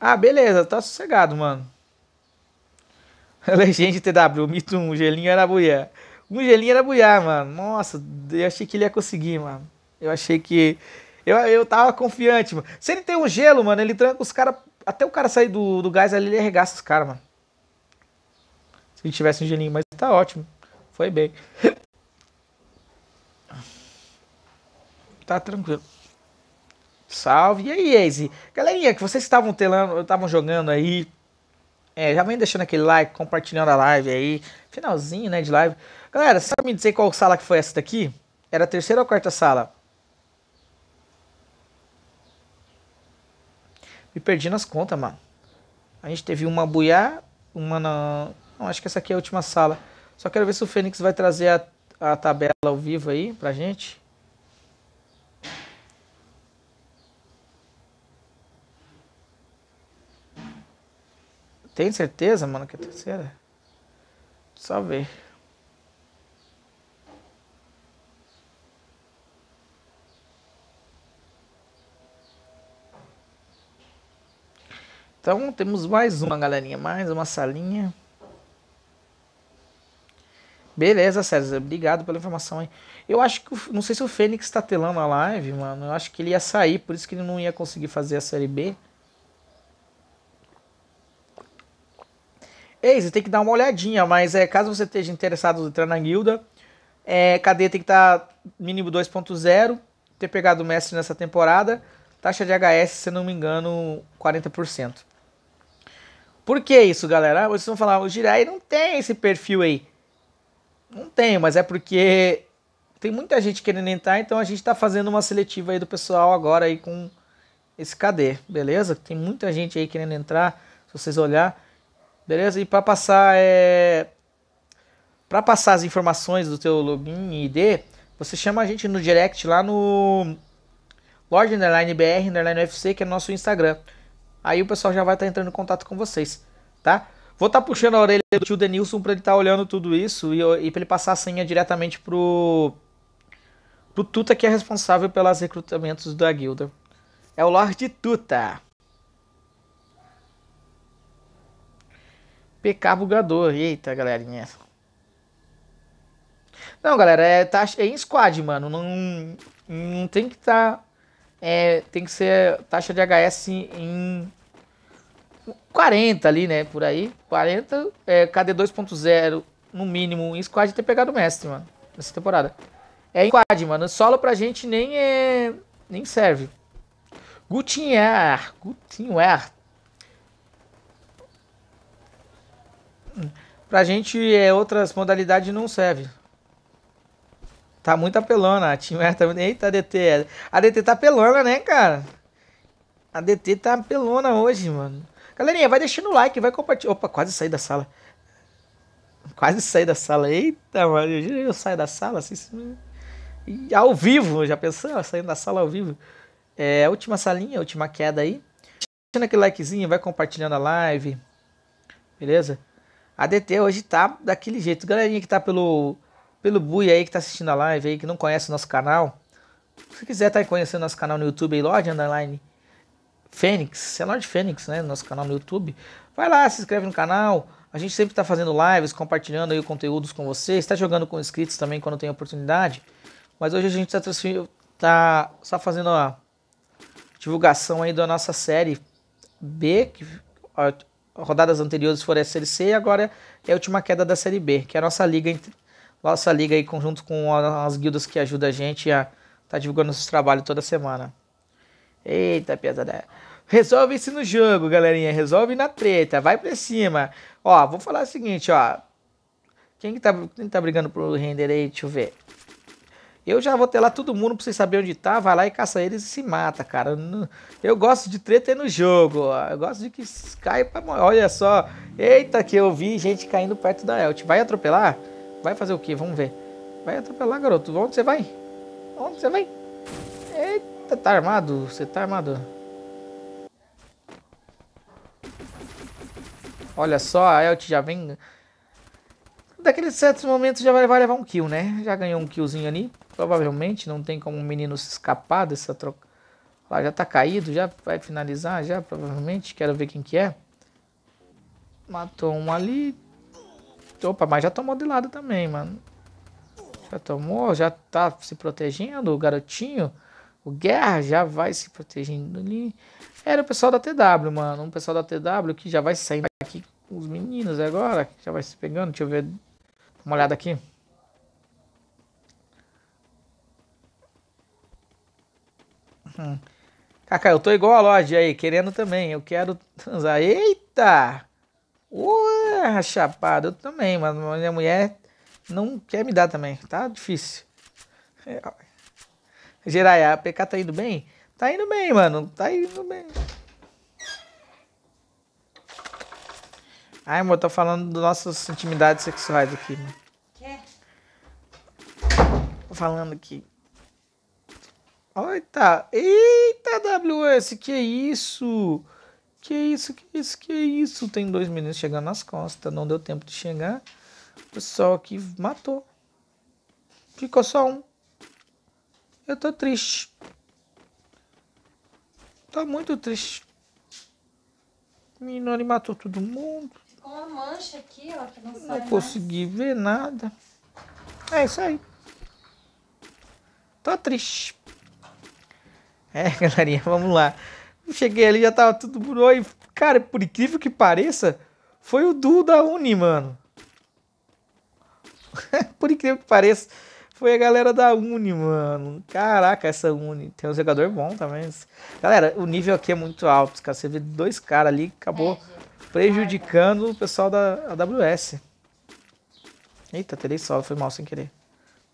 Ah, beleza, tá sossegado, mano. Legende TW, mito 1, gelinho era Arabuiá. Um gelinho era Arabuiá, mano. Nossa, eu achei que ele ia conseguir, mano. Eu achei que. Eu, eu tava confiante, mano. Se ele tem um gelo, mano, ele tranca os caras. Até o cara sair do, do gás ali, ele arregaça os caras, mano. Se ele tivesse um gelinho, mas tá ótimo. Foi bem. tá tranquilo. Salve. E aí, Eze? Galerinha, que vocês estavam telando, estavam jogando aí, é, já vem deixando aquele like, compartilhando a live aí. Finalzinho, né, de live. Galera, sabe me dizer qual sala que foi essa daqui? Era a terceira ou a quarta sala? Me perdi nas contas, mano. A gente teve uma buiá, uma na... Não, acho que essa aqui é a última sala. Só quero ver se o Fênix vai trazer a, a tabela ao vivo aí pra gente. Tem certeza, mano, que é terceira? Só ver. Então temos mais uma galerinha, mais uma salinha. Beleza, César, obrigado pela informação aí. Eu acho que, não sei se o Fênix tá telando a live, mano. Eu acho que ele ia sair, por isso que ele não ia conseguir fazer a série B. Ei, você tem que dar uma olhadinha, mas é, caso você esteja interessado em entrar na guilda, é, cadeia tem que estar tá mínimo 2.0, ter pegado o mestre nessa temporada, taxa de HS, se não me engano, 40%. Por que isso, galera? Ah, vocês vão falar, o Jiraiya não tem esse perfil aí. Não tem, mas é porque tem muita gente querendo entrar, então a gente está fazendo uma seletiva aí do pessoal agora aí com esse KD, beleza? Tem muita gente aí querendo entrar, se vocês olhar. Beleza? E para passar é para passar as informações do teu login e ID, você chama a gente no direct lá no lord_br_fc, que é nosso Instagram. Aí o pessoal já vai estar tá entrando em contato com vocês, tá? Vou estar tá puxando a orelha do tio Denilson para ele estar tá olhando tudo isso e, e para ele passar a senha diretamente pro pro Tuta que é responsável pelos recrutamentos da guilda. É o Lorde Tuta. bugador. Eita, galerinha. Não, galera, é, tá, é em squad, mano. Não, não tem que estar... Tá, é, tem que ser taxa de HS em 40 ali, né? Por aí. 40, é, KD 2.0 no mínimo em squad ter pegado o mestre, mano. Nessa temporada. É em squad, mano. Solo pra gente nem é... Nem serve. Gutinhar. É, Gutinhar. É, Pra gente, é, outras modalidades não serve. Tá muito apelando. A Team Air tá... Eita, a DT. A DT tá apelona né, cara? A DT tá apelona hoje, mano. Galerinha, vai deixando o like, vai compartilhar. Opa, quase saí da sala. Quase saí da sala. Eita, mano. Eu, eu saio da sala assim. E ao vivo, já pensou? Saindo da sala ao vivo. É, última salinha, última queda aí. Deixando aquele likezinho, vai compartilhando a live. Beleza? A DT hoje tá daquele jeito. Galerinha que tá pelo, pelo Bui aí, que tá assistindo a live aí, que não conhece o nosso canal. Se quiser tá conhecendo nosso canal no YouTube aí, Lorde Underline Fênix. É Lorde Fênix, né? Nosso canal no YouTube. Vai lá, se inscreve no canal. A gente sempre tá fazendo lives, compartilhando aí conteúdos com vocês. Tá jogando com inscritos também quando tem oportunidade. Mas hoje a gente tá, tá só fazendo a divulgação aí da nossa série B, que rodadas anteriores foram a Série C e agora é a última queda da Série B, que é a nossa liga, nossa liga aí conjunto com as guildas que ajudam a gente a estar tá divulgando nosso trabalho toda semana. Eita, pesada. Resolve isso no jogo, galerinha. Resolve na treta. Vai pra cima. Ó, vou falar o seguinte, ó. Quem que tá, quem tá brigando pro render aí? Deixa eu ver. Eu já vou ter lá todo mundo pra vocês saberem onde tá, vai lá e caça eles e se mata, cara. Eu gosto de treta no jogo, eu gosto de que caia pra... Olha só, eita que eu vi gente caindo perto da Elt. Vai atropelar? Vai fazer o quê? Vamos ver. Vai atropelar, garoto. Onde você vai? Onde você vai? Eita, tá armado? Você tá armado? Olha só, a Elt já vem daqueles certos momentos já vai, levar um kill, né? Já ganhou um killzinho ali. Provavelmente não tem como o um menino se escapar dessa troca. Lá já tá caído, já vai finalizar, já provavelmente. Quero ver quem que é. Matou um ali. Opa, mas já tomou de lado também, mano. Já tomou, já tá se protegendo. O garotinho, o Guerra já vai se protegendo ali. Era o pessoal da TW, mano. Um pessoal da TW que já vai saindo aqui com os meninos agora. Já vai se pegando. Deixa eu ver. Dá uma olhada aqui. Hum. Cacá, eu tô igual a loja aí, querendo também. Eu quero transar. Eita! Ué, chapado, eu também, mas minha mulher não quer me dar também. Tá difícil. É. Geraia, a PK tá indo bem? Tá indo bem, mano. Tá indo bem. Ai, amor, tô falando das nossas intimidades sexuais aqui, Quê? Tô falando aqui. Tá. Eita, eita WS, que é isso? Que é isso, que é isso, que isso? Tem dois meninos chegando nas costas, não deu tempo de chegar. O pessoal aqui matou. Ficou só um. Eu tô triste. Tô tá muito triste. O menino ele matou todo mundo. Ficou uma mancha aqui, ó, que não, Não consegui mais. ver nada. É isso aí. Tô tá triste. É, galerinha, vamos lá. Cheguei ali, já tava tudo burro e, cara, por incrível que pareça, foi o duo da Uni, mano. por incrível que pareça, foi a galera da Uni, mano. Caraca, essa Uni. Tem um jogador bom também. Galera, o nível aqui é muito alto, cara. Você vê dois caras ali, acabou é, prejudicando o pessoal da AWS. Eita, terei só, foi mal sem querer.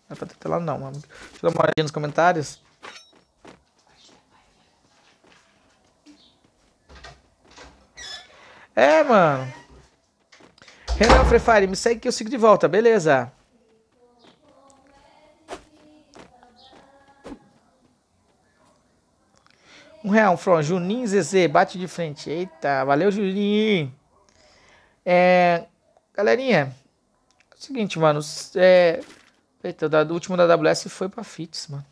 Não é pra ter lá não, mano. Deixa eu dar uma olhadinha nos comentários. É, mano. Renan Free Fire, me segue que eu sigo de volta, beleza. Um real, um front. Juninho ZZ, bate de frente. Eita, valeu, Juninho. É, galerinha, é o seguinte, mano. É, eita, o último da AWS foi pra Fitz, mano.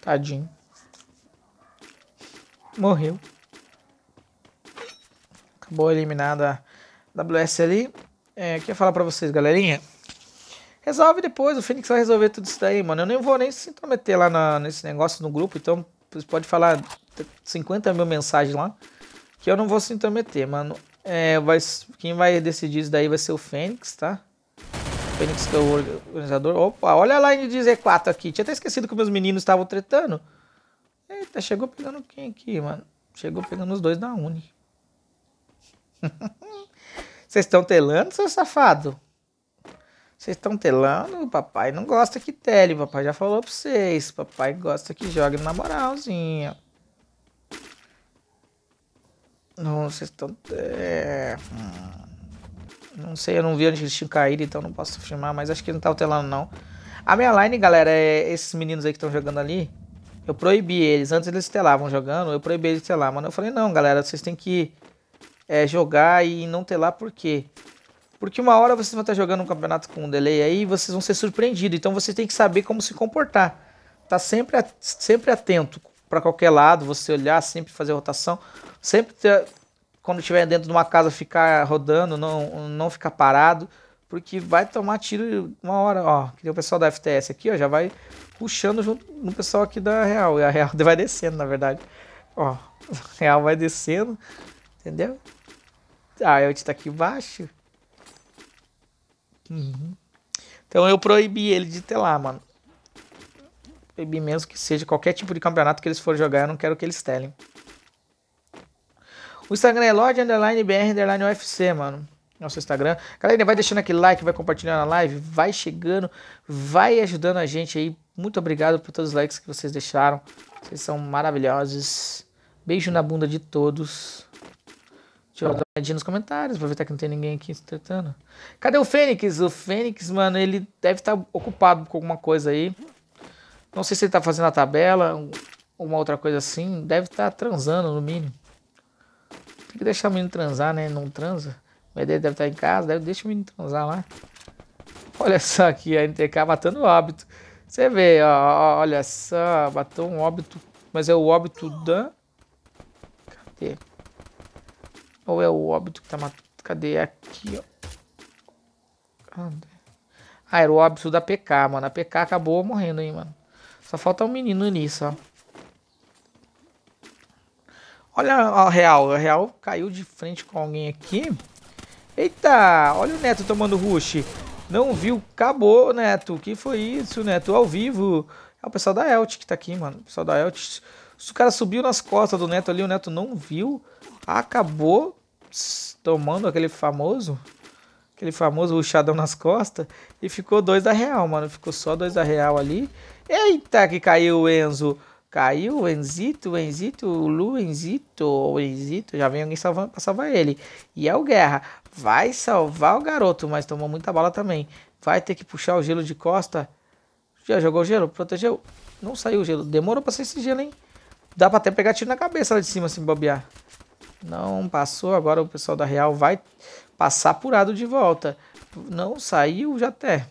Tadinho. Morreu. Acabou eliminada a WSL. É, ia falar pra vocês, galerinha. Resolve depois, o Fênix vai resolver tudo isso daí, mano. Eu nem vou nem se intrometer lá na, nesse negócio no grupo, então você pode falar 50 mil mensagens lá, que eu não vou se intrometer, mano. É, vai, quem vai decidir isso daí vai ser o Fênix, tá? O Fênix que é o organizador. Opa, olha lá em 4 aqui. Tinha até esquecido que meus meninos estavam tretando. Eita, chegou pegando quem aqui, mano? Chegou pegando os dois da Uni. Vocês estão telando, seu safado? Vocês estão telando? Papai não gosta que tele, papai já falou pra vocês. Papai gosta que jogue na moralzinha. Não, vocês estão. É... Hum, não sei, eu não vi onde eles tinham caído, então não posso afirmar, mas acho que não tava telando, não. A minha line, galera, é esses meninos aí que estão jogando ali. Eu proibi eles. Antes eles telavam jogando, eu proibi eles de telar. mas eu falei, não, galera, vocês têm que. Ir é, jogar e não ter lá por quê? Porque uma hora vocês vão estar jogando um campeonato com um delay aí e vocês vão ser surpreendidos. Então você tem que saber como se comportar. Tá sempre, sempre atento para qualquer lado, você olhar, sempre fazer rotação. Sempre, ter, quando estiver dentro de uma casa, ficar rodando, não, não ficar parado. Porque vai tomar tiro uma hora, ó. Que o pessoal da FTS aqui, ó, já vai puxando junto no pessoal aqui da Real. E a Real vai descendo, na verdade. Ó, a Real vai descendo, entendeu? Ah, eu tá aqui embaixo. Uhum. Então eu proibi ele de ter lá, mano. Proibi mesmo que seja qualquer tipo de campeonato que eles forem jogar, eu não quero que eles telem. O Instagram é Lorde mano. Nosso Instagram. Galera, vai deixando aquele like, vai compartilhando a live, vai chegando, vai ajudando a gente aí. Muito obrigado por todos os likes que vocês deixaram. Vocês são maravilhosos. Beijo na bunda de todos. Deixa eu dar uma olhadinha nos comentários, aproveitar que não tem ninguém aqui se tratando. Cadê o Fênix? O Fênix, mano, ele deve estar tá ocupado com alguma coisa aí. Não sei se ele tá fazendo a tabela, alguma outra coisa assim. Deve estar tá transando, no mínimo. Tem que deixar o menino transar, né? Não transa. O ED deve estar tá em casa, deve, deixa o menino transar lá. Olha só aqui, a NTK matando o óbito. Você vê, ó, olha só, matou um óbito. Mas é o óbito da... Cadê? Ou é o óbito que tá matando? Cadê? Aqui, ó. Ah, era o óbito da PK, mano. A PK acabou morrendo aí, mano. Só falta um menino nisso, ó. Olha a Real. A Real caiu de frente com alguém aqui. Eita, olha o Neto tomando rush. Não viu, acabou, Neto. o Que foi isso, Neto? Ao vivo. É o pessoal da Elt que tá aqui, mano. O pessoal da Elt. o cara subiu nas costas do Neto ali, o Neto não viu. Acabou tomando aquele famoso, aquele famoso ruchadão nas costas, e ficou dois da real, mano. Ficou só dois da real ali. Eita, que caiu o Enzo. Caiu o Enzito, o Enzito, o Lu, Enzito, o Enzito. Já vem alguém salvando pra salvar ele. E é o Guerra. Vai salvar o garoto, mas tomou muita bala também. Vai ter que puxar o gelo de costa. Já jogou o gelo? Protegeu? Não saiu o gelo. Demorou pra sair esse gelo, hein? Dá pra até pegar tiro na cabeça lá de cima, se bobear. Não passou, agora o pessoal da Real vai passar apurado de volta. Não saiu, já até.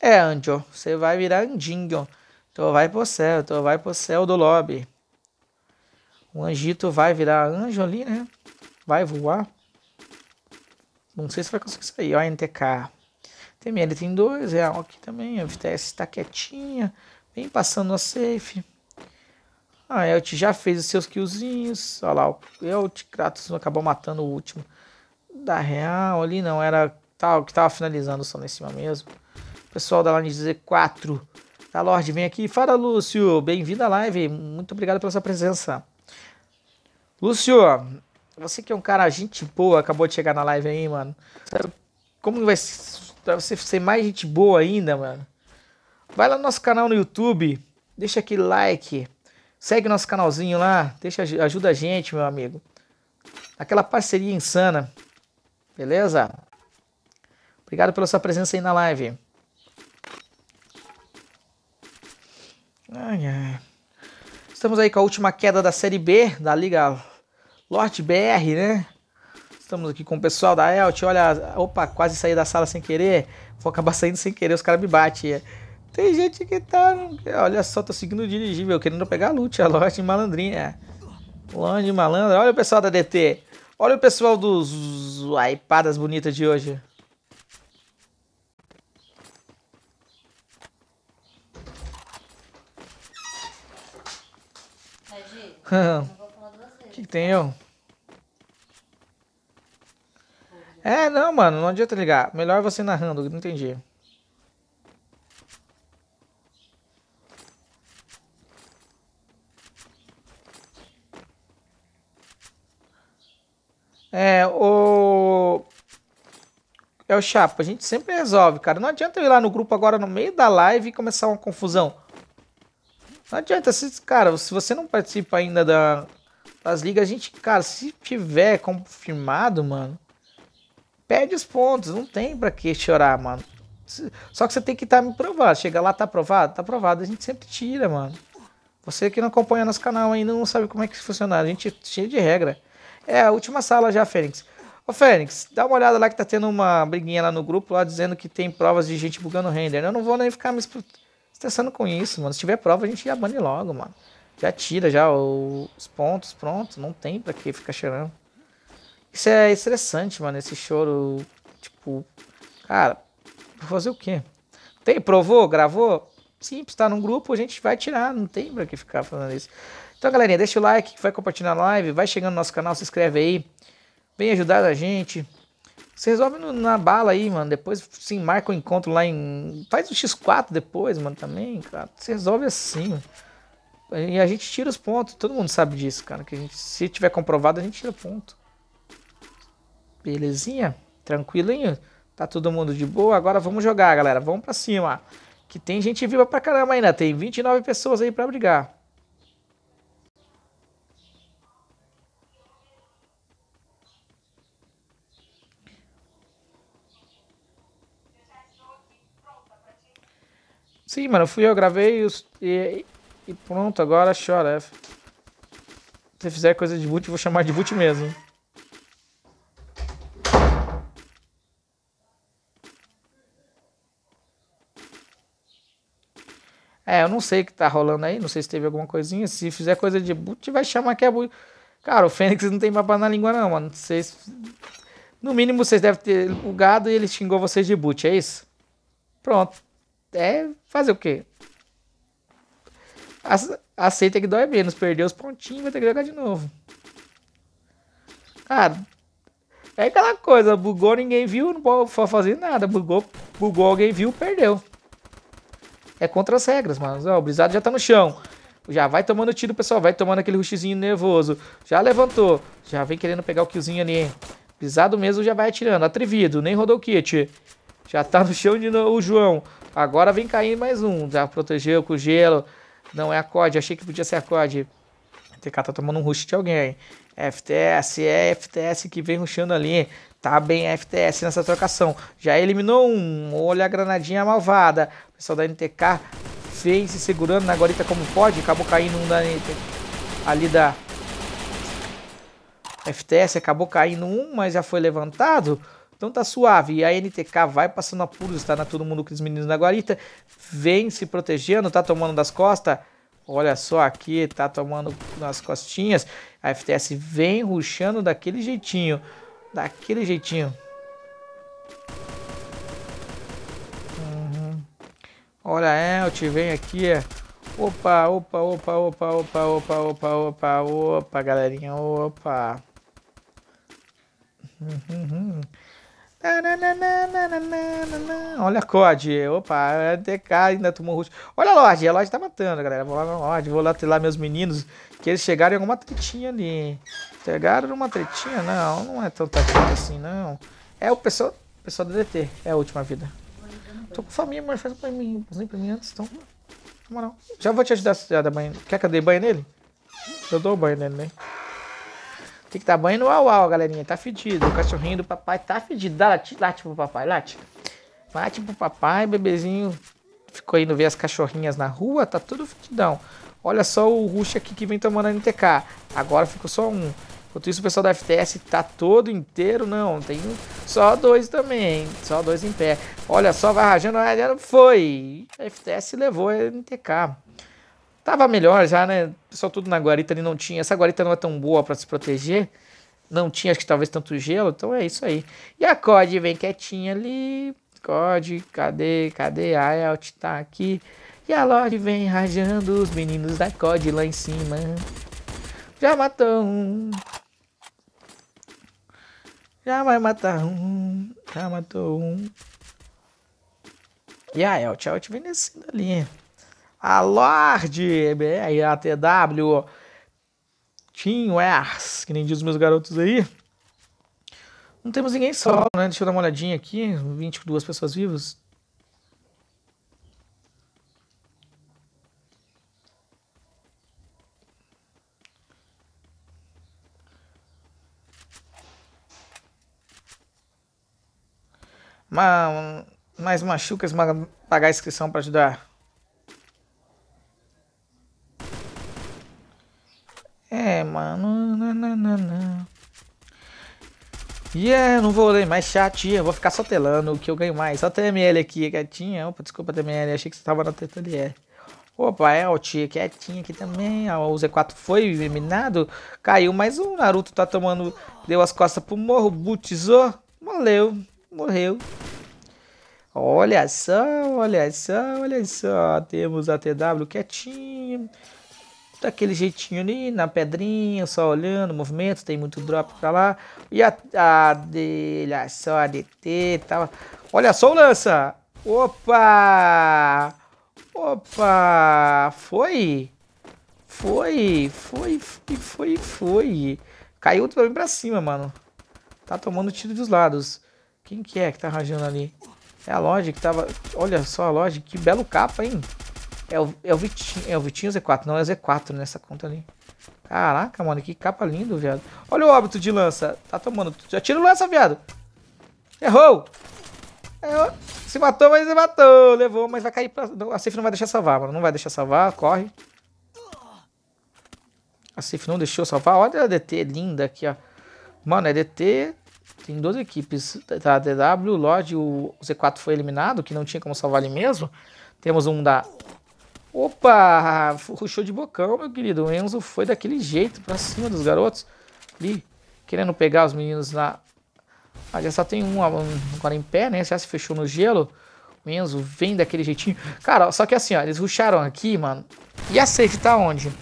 É, Anjo, você vai virar Andinho. Então vai pro céu, Então vai pro céu do lobby. O Anjito vai virar anjo ali, né? Vai voar. Não sei se vai conseguir sair. Ó, NTK. Tem TML tem dois, Real aqui também. A VTS está quietinha. Vem passando a safe. A ah, Elt já fez os seus killzinhos. Olha lá, o Elt Kratos acabou matando o último da Real. Ali não, era tal que tava finalizando só lá em cima mesmo. Pessoal da Line Z4. Tá, Lorde, vem aqui. Fala, Lúcio. Bem-vindo à live. Muito obrigado pela sua presença. Lúcio, você que é um cara gente boa, acabou de chegar na live aí, mano. Como vai você ser mais gente boa ainda, mano? Vai lá no nosso canal no YouTube, deixa aquele like, Segue nosso canalzinho lá, deixa, ajuda a gente, meu amigo. Aquela parceria insana, beleza? Obrigado pela sua presença aí na live. Ai, ai. Estamos aí com a última queda da Série B, da Liga Lord BR, né? Estamos aqui com o pessoal da ELT. Olha, opa, quase saí da sala sem querer. Vou acabar saindo sem querer, os caras me batem. Tem gente que tá. Olha só, tô seguindo o dirigível, querendo pegar a loot, a loja de malandrinha. Loja de malandra. Olha o pessoal da DT. Olha o pessoal dos aipadas bonitas de hoje. O que, que tem eu? É, não, mano, não adianta ligar. Melhor você narrando, não entendi. É, o. É o Chapa, a gente sempre resolve, cara. Não adianta eu ir lá no grupo agora no meio da live e começar uma confusão. Não adianta, se, cara, se você não participa ainda da, das ligas, a gente, cara, se tiver confirmado, mano, perde os pontos, não tem pra que chorar, mano. Só que você tem que estar tá me provando. Chega lá, tá aprovado? Tá aprovado, a gente sempre tira, mano. Você que não acompanha nosso canal ainda não sabe como é que funciona. A gente é cheio de regra. É, a última sala já, Fênix. Ô, Fênix, dá uma olhada lá que tá tendo uma briguinha lá no grupo, lá dizendo que tem provas de gente bugando o render. Né? Eu não vou nem ficar me estressando com isso, mano. Se tiver prova, a gente já bane logo, mano. Já tira já os pontos, pronto. Não tem pra que ficar chorando. Isso é estressante, mano, esse choro. Tipo, cara, vou fazer o quê? Tem, provou, gravou? Sim, tá num grupo, a gente vai tirar. Não tem pra que ficar falando isso. Então, galerinha, deixa o like, vai compartilhar a live, vai chegando no nosso canal, se inscreve aí. Vem ajudar a gente. Você resolve na bala aí, mano. Depois, sim, marca o um encontro lá em. Faz o X4 depois, mano, também, cara. Você resolve assim, mano. E a gente tira os pontos. Todo mundo sabe disso, cara. Que a gente, se tiver comprovado, a gente tira ponto. Belezinha? Tranquilinho? Tá todo mundo de boa? Agora vamos jogar, galera. Vamos pra cima. Que tem gente viva pra caramba ainda. Né? Tem 29 pessoas aí pra brigar. Sim, mano, fui eu, gravei os, e, e pronto, agora chora. É. Se você fizer coisa de boot, vou chamar de boot mesmo. É, eu não sei o que tá rolando aí, não sei se teve alguma coisinha. Se fizer coisa de boot, vai chamar que é boot. Cara, o Fênix não tem papo na língua, não, mano. Vocês. No mínimo, vocês devem ter bugado e ele xingou vocês de boot, é isso? Pronto é fazer o quê? Aceita que dói menos, perdeu os pontinhos, vai ter que jogar de novo. Cara, é aquela coisa, bugou, ninguém viu, não pode fazer nada. Bugou, bugou, alguém viu, perdeu. É contra as regras, mano. Ó, o Brizado já tá no chão. Já vai tomando tiro, pessoal. Vai tomando aquele rushzinho nervoso. Já levantou. Já vem querendo pegar o killzinho ali. Brizado mesmo já vai atirando. Atrevido, nem rodou o kit. Já tá no chão de novo o João. Agora vem caindo mais um. Já protegeu com gelo. Não é a acorde. Achei que podia ser a acorde. TK tá tomando um rush de alguém. FTS, é FTS que vem rushando ali. Tá bem FTS nessa trocação. Já eliminou um. Olha a granadinha malvada. O pessoal da NTK vem se segurando na guarita como pode. Acabou caindo um da NTK, ali da FTS. Acabou caindo um, mas já foi levantado. Então tá suave. E a NTK vai passando apuros, tá na todo mundo com os meninos da guarita. Vem se protegendo, tá tomando das costas. Olha só aqui, tá tomando nas costinhas. A FTS vem ruxando daquele jeitinho. Daquele jeitinho. Uhum. Olha, Olha é, eu te vem aqui. É. Opa, opa, opa, opa, opa, opa, opa, opa, opa, galerinha, opa. Uhum. uhum. Olha, COD. Opa, DK ainda tomou rush. Olha a Lorde. A Lorde tá matando, galera. Vou lá na Lorde. Vou lá lá meus meninos. Que eles chegaram em alguma tretinha ali. Chegaram numa tretinha? Não, não é tão treta assim, não. É o pessoal, pessoal do DT. É a última vida. Tô com família, mas faz um pra mim. Faz assim, pra mim antes, então. Na moral. Já vou te ajudar a dar banho. Quer que eu dei banho nele? Eu dou banho nele, né? Tem que dar banho no uau, uau galerinha. Tá fedido. O cachorrinho do papai tá fedido. Dá late, late pro papai, late. Late pro papai, bebezinho. Ficou indo ver as cachorrinhas na rua, tá tudo fedidão. Olha só o Rush aqui que vem tomando a NTK. Agora ficou só um. Enquanto isso, o pessoal da FTS tá todo inteiro, não. Tem só dois também, só dois em pé. Olha só, vai rajando, foi. A FTS levou a NTK. Tava melhor já, né? Só tudo na guarita ali não tinha. Essa guarita não é tão boa para se proteger. Não tinha, acho que talvez tanto gelo, então é isso aí. E a COD vem quietinha ali. COD, cadê, cadê? A Alt tá aqui. E a Lorde vem rajando os meninos da COD lá em cima. Já matou um. Já vai matar um. Já matou um. E a Elt, a Elt vem descendo ali a Lorde, BR, a TW, Teamwares, que nem diz os meus garotos aí. Não temos ninguém só, né? Deixa eu dar uma olhadinha aqui. 22 pessoas vivas. Mas, mas machuca pagar a inscrição para ajudar. E yeah, é, não vou ler mais chatinha, vou ficar só telando o que eu ganho mais. Só TML aqui, quietinha. Opa, desculpa TML, achei que você tava na TTLR. Opa, é, o Tia quietinha aqui também. O Z4 foi eliminado, caiu, Mais um Naruto tá tomando, deu as costas pro morro, butizou, morreu, morreu. Olha só, olha só, olha só, temos a TW quietinha daquele jeitinho ali, na pedrinha, só olhando, movimento, tem muito drop pra lá. E a, a dele, olha só a DT e tal. Olha só o lança! Opa! Opa! Foi! Foi, foi, foi, foi, foi. Caiu também pra cima, mano. Tá tomando tiro dos lados. Quem que é que tá rajando ali? É a loja que tava... Olha só a loja, que belo capa, hein? É o, é o Vitinho, é o Vitinho Z4, não é o Z4 nessa conta ali. Caraca, mano, que capa linda, viado. Olha o óbito de lança. Tá tomando. Já tira o lança, viado. Errou. Errou. Se matou, mas se matou. Levou, mas vai cair pra... A safe não vai deixar salvar, mano. Não vai deixar salvar. Corre. A safe não deixou salvar. Olha a DT linda aqui, ó. Mano, é DT... Tem duas equipes, tá? DW, Lodge, o Z4 foi eliminado, que não tinha como salvar ali mesmo. Temos um da Opa! Ruxou de bocão, meu querido. O Enzo foi daquele jeito pra cima dos garotos. Ali, querendo pegar os meninos lá. Ah, já só tem ah, um agora em pé, né? Já se fechou no gelo. O Enzo vem daquele jeitinho. Cara, só que assim, ó, eles ruxaram aqui, mano. E a safe tá onde?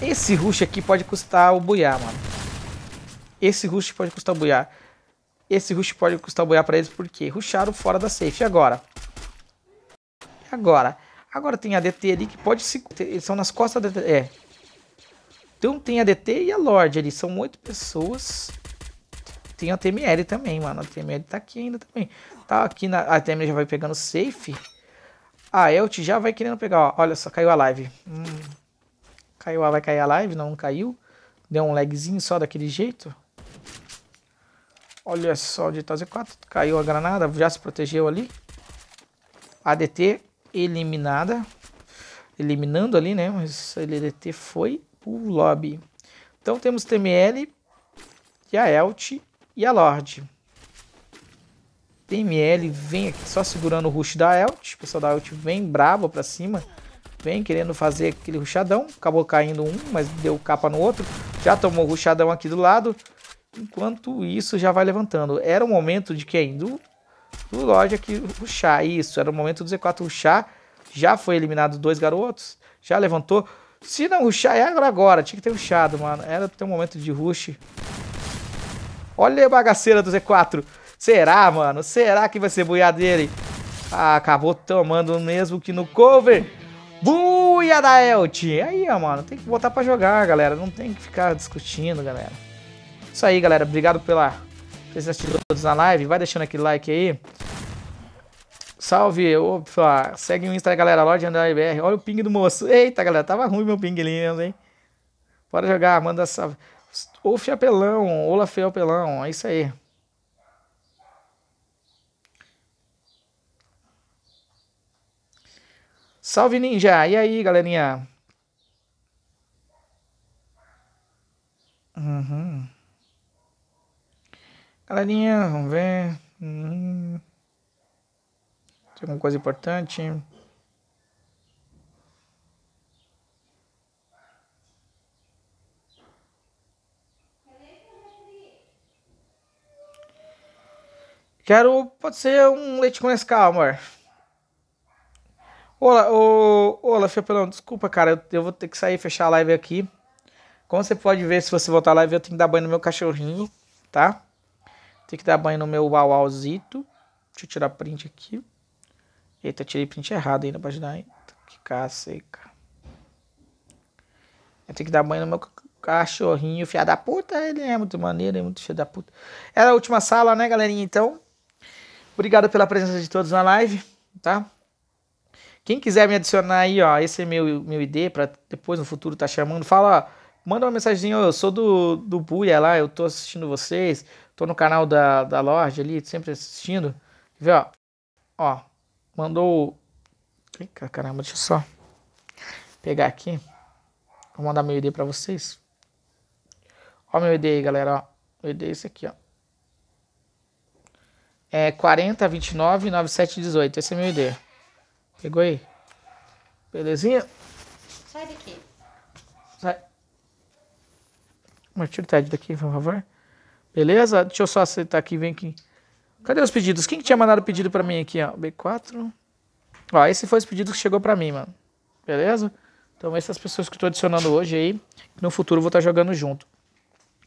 Esse rush aqui pode custar o buiá, mano. Esse rush pode custar o buiá. Esse rush pode custar o buiá pra eles porque ruxaram fora da safe. agora? E agora? Agora tem a DT ali que pode se... Eles são nas costas da DT. É. Então tem a DT e a Lorde ali. São oito pessoas. Tem a TML também, mano. A TML tá aqui ainda também. Tá aqui na... A TML já vai pegando safe. A Elt já vai querendo pegar, ó. Olha só, caiu a live. Hum. Caiu a... Vai cair a live? Não, caiu. Deu um lagzinho só daquele jeito. Olha só, de Z4. Caiu a granada, já se protegeu ali. ADT eliminada, eliminando ali, né? Mas a LDT foi o lobby. Então temos TML, e a Elt e a Lorde. TML vem aqui só segurando o rush da Elt. O pessoal da Elt vem brabo pra cima. Vem querendo fazer aquele ruxadão. Acabou caindo um, mas deu capa no outro. Já tomou o aqui do lado. Enquanto isso, já vai levantando. Era o momento de quem? Do loja que ruxar. Isso, era o momento do Z4 ruxar. Já foi eliminado dois garotos, já levantou. Se não ruxar, é era agora. Tinha que ter ruxado, mano. Era ter um momento de rush. Olha a bagaceira do Z4. Será, mano? Será que vai ser buiar dele? Ah, acabou tomando mesmo que no cover. Buia da Elt Aí, ó, mano. Tem que botar pra jogar, galera. Não tem que ficar discutindo, galera. Isso aí, galera. Obrigado pela vocês assistiram todos na live, vai deixando aquele like aí. Salve, opa, segue o Insta galera, Lorde André BR. Olha o ping do moço. Eita, galera, tava ruim meu ping ali, hein? Bora jogar, manda salve. Ou Fiapelão, Olaf Fiapelão, é isso aí. Salve Ninja, e aí galerinha? Uhum. Galerinha, vamos ver. Hum. Tem alguma coisa importante? Quero, pode ser um leite com Nescau, amor. Olá, ô, olá, Fiapelão, desculpa, cara, eu, eu, vou ter que sair e fechar a live aqui. Como você pode ver, se você voltar à live, eu tenho que dar banho no meu cachorrinho, tá? Tem que dar banho no meu uauauzito. Deixa eu tirar print aqui. Eita, tirei print errado ainda pra ajudar. Eita, que caceca. Eu tenho que dar banho no meu cachorrinho, fiado da puta. Ele é muito maneiro, é muito filha da puta. Era a última sala, né, galerinha? Então, obrigado pela presença de todos na live, tá? Quem quiser me adicionar aí, ó, esse é meu, meu ID, pra depois no futuro tá chamando, fala, ó, manda uma mensagem, eu sou do, do Buia lá, eu tô assistindo vocês, tô no canal da, da Lorde ali, sempre assistindo. Vê, ó, ó, mandou... Eita, caramba, deixa eu só pegar aqui. Vou mandar meu ID pra vocês. Ó meu ID aí, galera, ó. Meu ID é esse aqui, ó. É 40299718. Esse é meu ID. Pegou aí? Belezinha? Sai daqui. Sai. Mas tira o TED daqui, por favor. Beleza? Deixa eu só aceitar aqui, vem aqui. Cadê os pedidos? Quem que tinha mandado pedido para mim aqui, ó? B4. Ó, esse foi os pedidos que chegou para mim, mano. Beleza? Então, essas pessoas que eu tô adicionando hoje aí, no futuro eu vou estar tá jogando junto.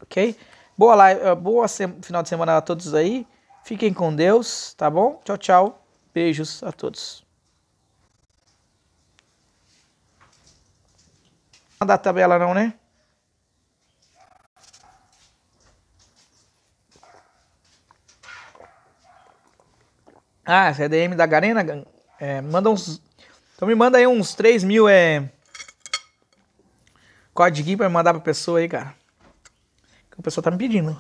OK? Boa live, boa final de semana a todos aí. Fiquem com Deus, tá bom? Tchau, tchau. Beijos a todos. Não dá tabela não, né? Ah, essa é DM da Garena? É, manda uns. Então me manda aí uns 3 mil é, código pra mandar pra pessoa aí, cara. Que o pessoal tá me pedindo.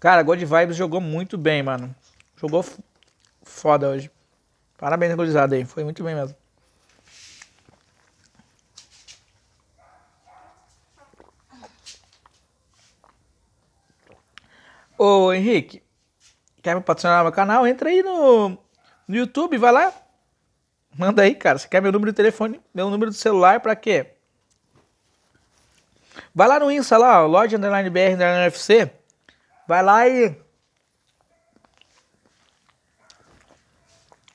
Cara, God Vibes jogou muito bem, mano. Jogou foda hoje. Parabéns, gurizada aí. Foi muito bem mesmo. Ô Henrique, quer me patrocinar meu canal? Entra aí no, no YouTube, vai lá. Manda aí, cara. Você quer meu número de telefone, meu número de celular, pra quê? Vai lá no Insta lá, ó, loja underline BR underline fc Vai lá e.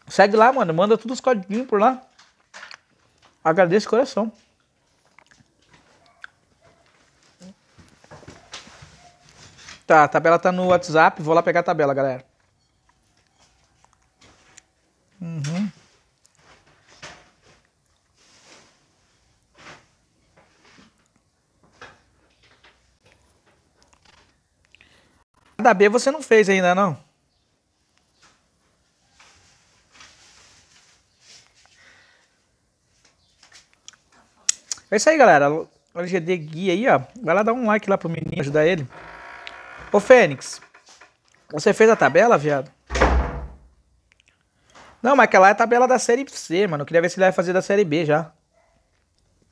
Segue lá, mano. Manda todos os codinhos por lá. Agradeço o coração. Tá, a tabela tá no WhatsApp. Vou lá pegar a tabela, galera. Uhum. A da B você não fez ainda, não? É isso aí, galera. LGD Guia aí, ó. Vai lá dar um like lá pro menino, ajudar ele. Ô Fênix, você fez a tabela, viado? Não, mas aquela é a tabela da série C, mano. Eu queria ver se ele vai fazer da série B já.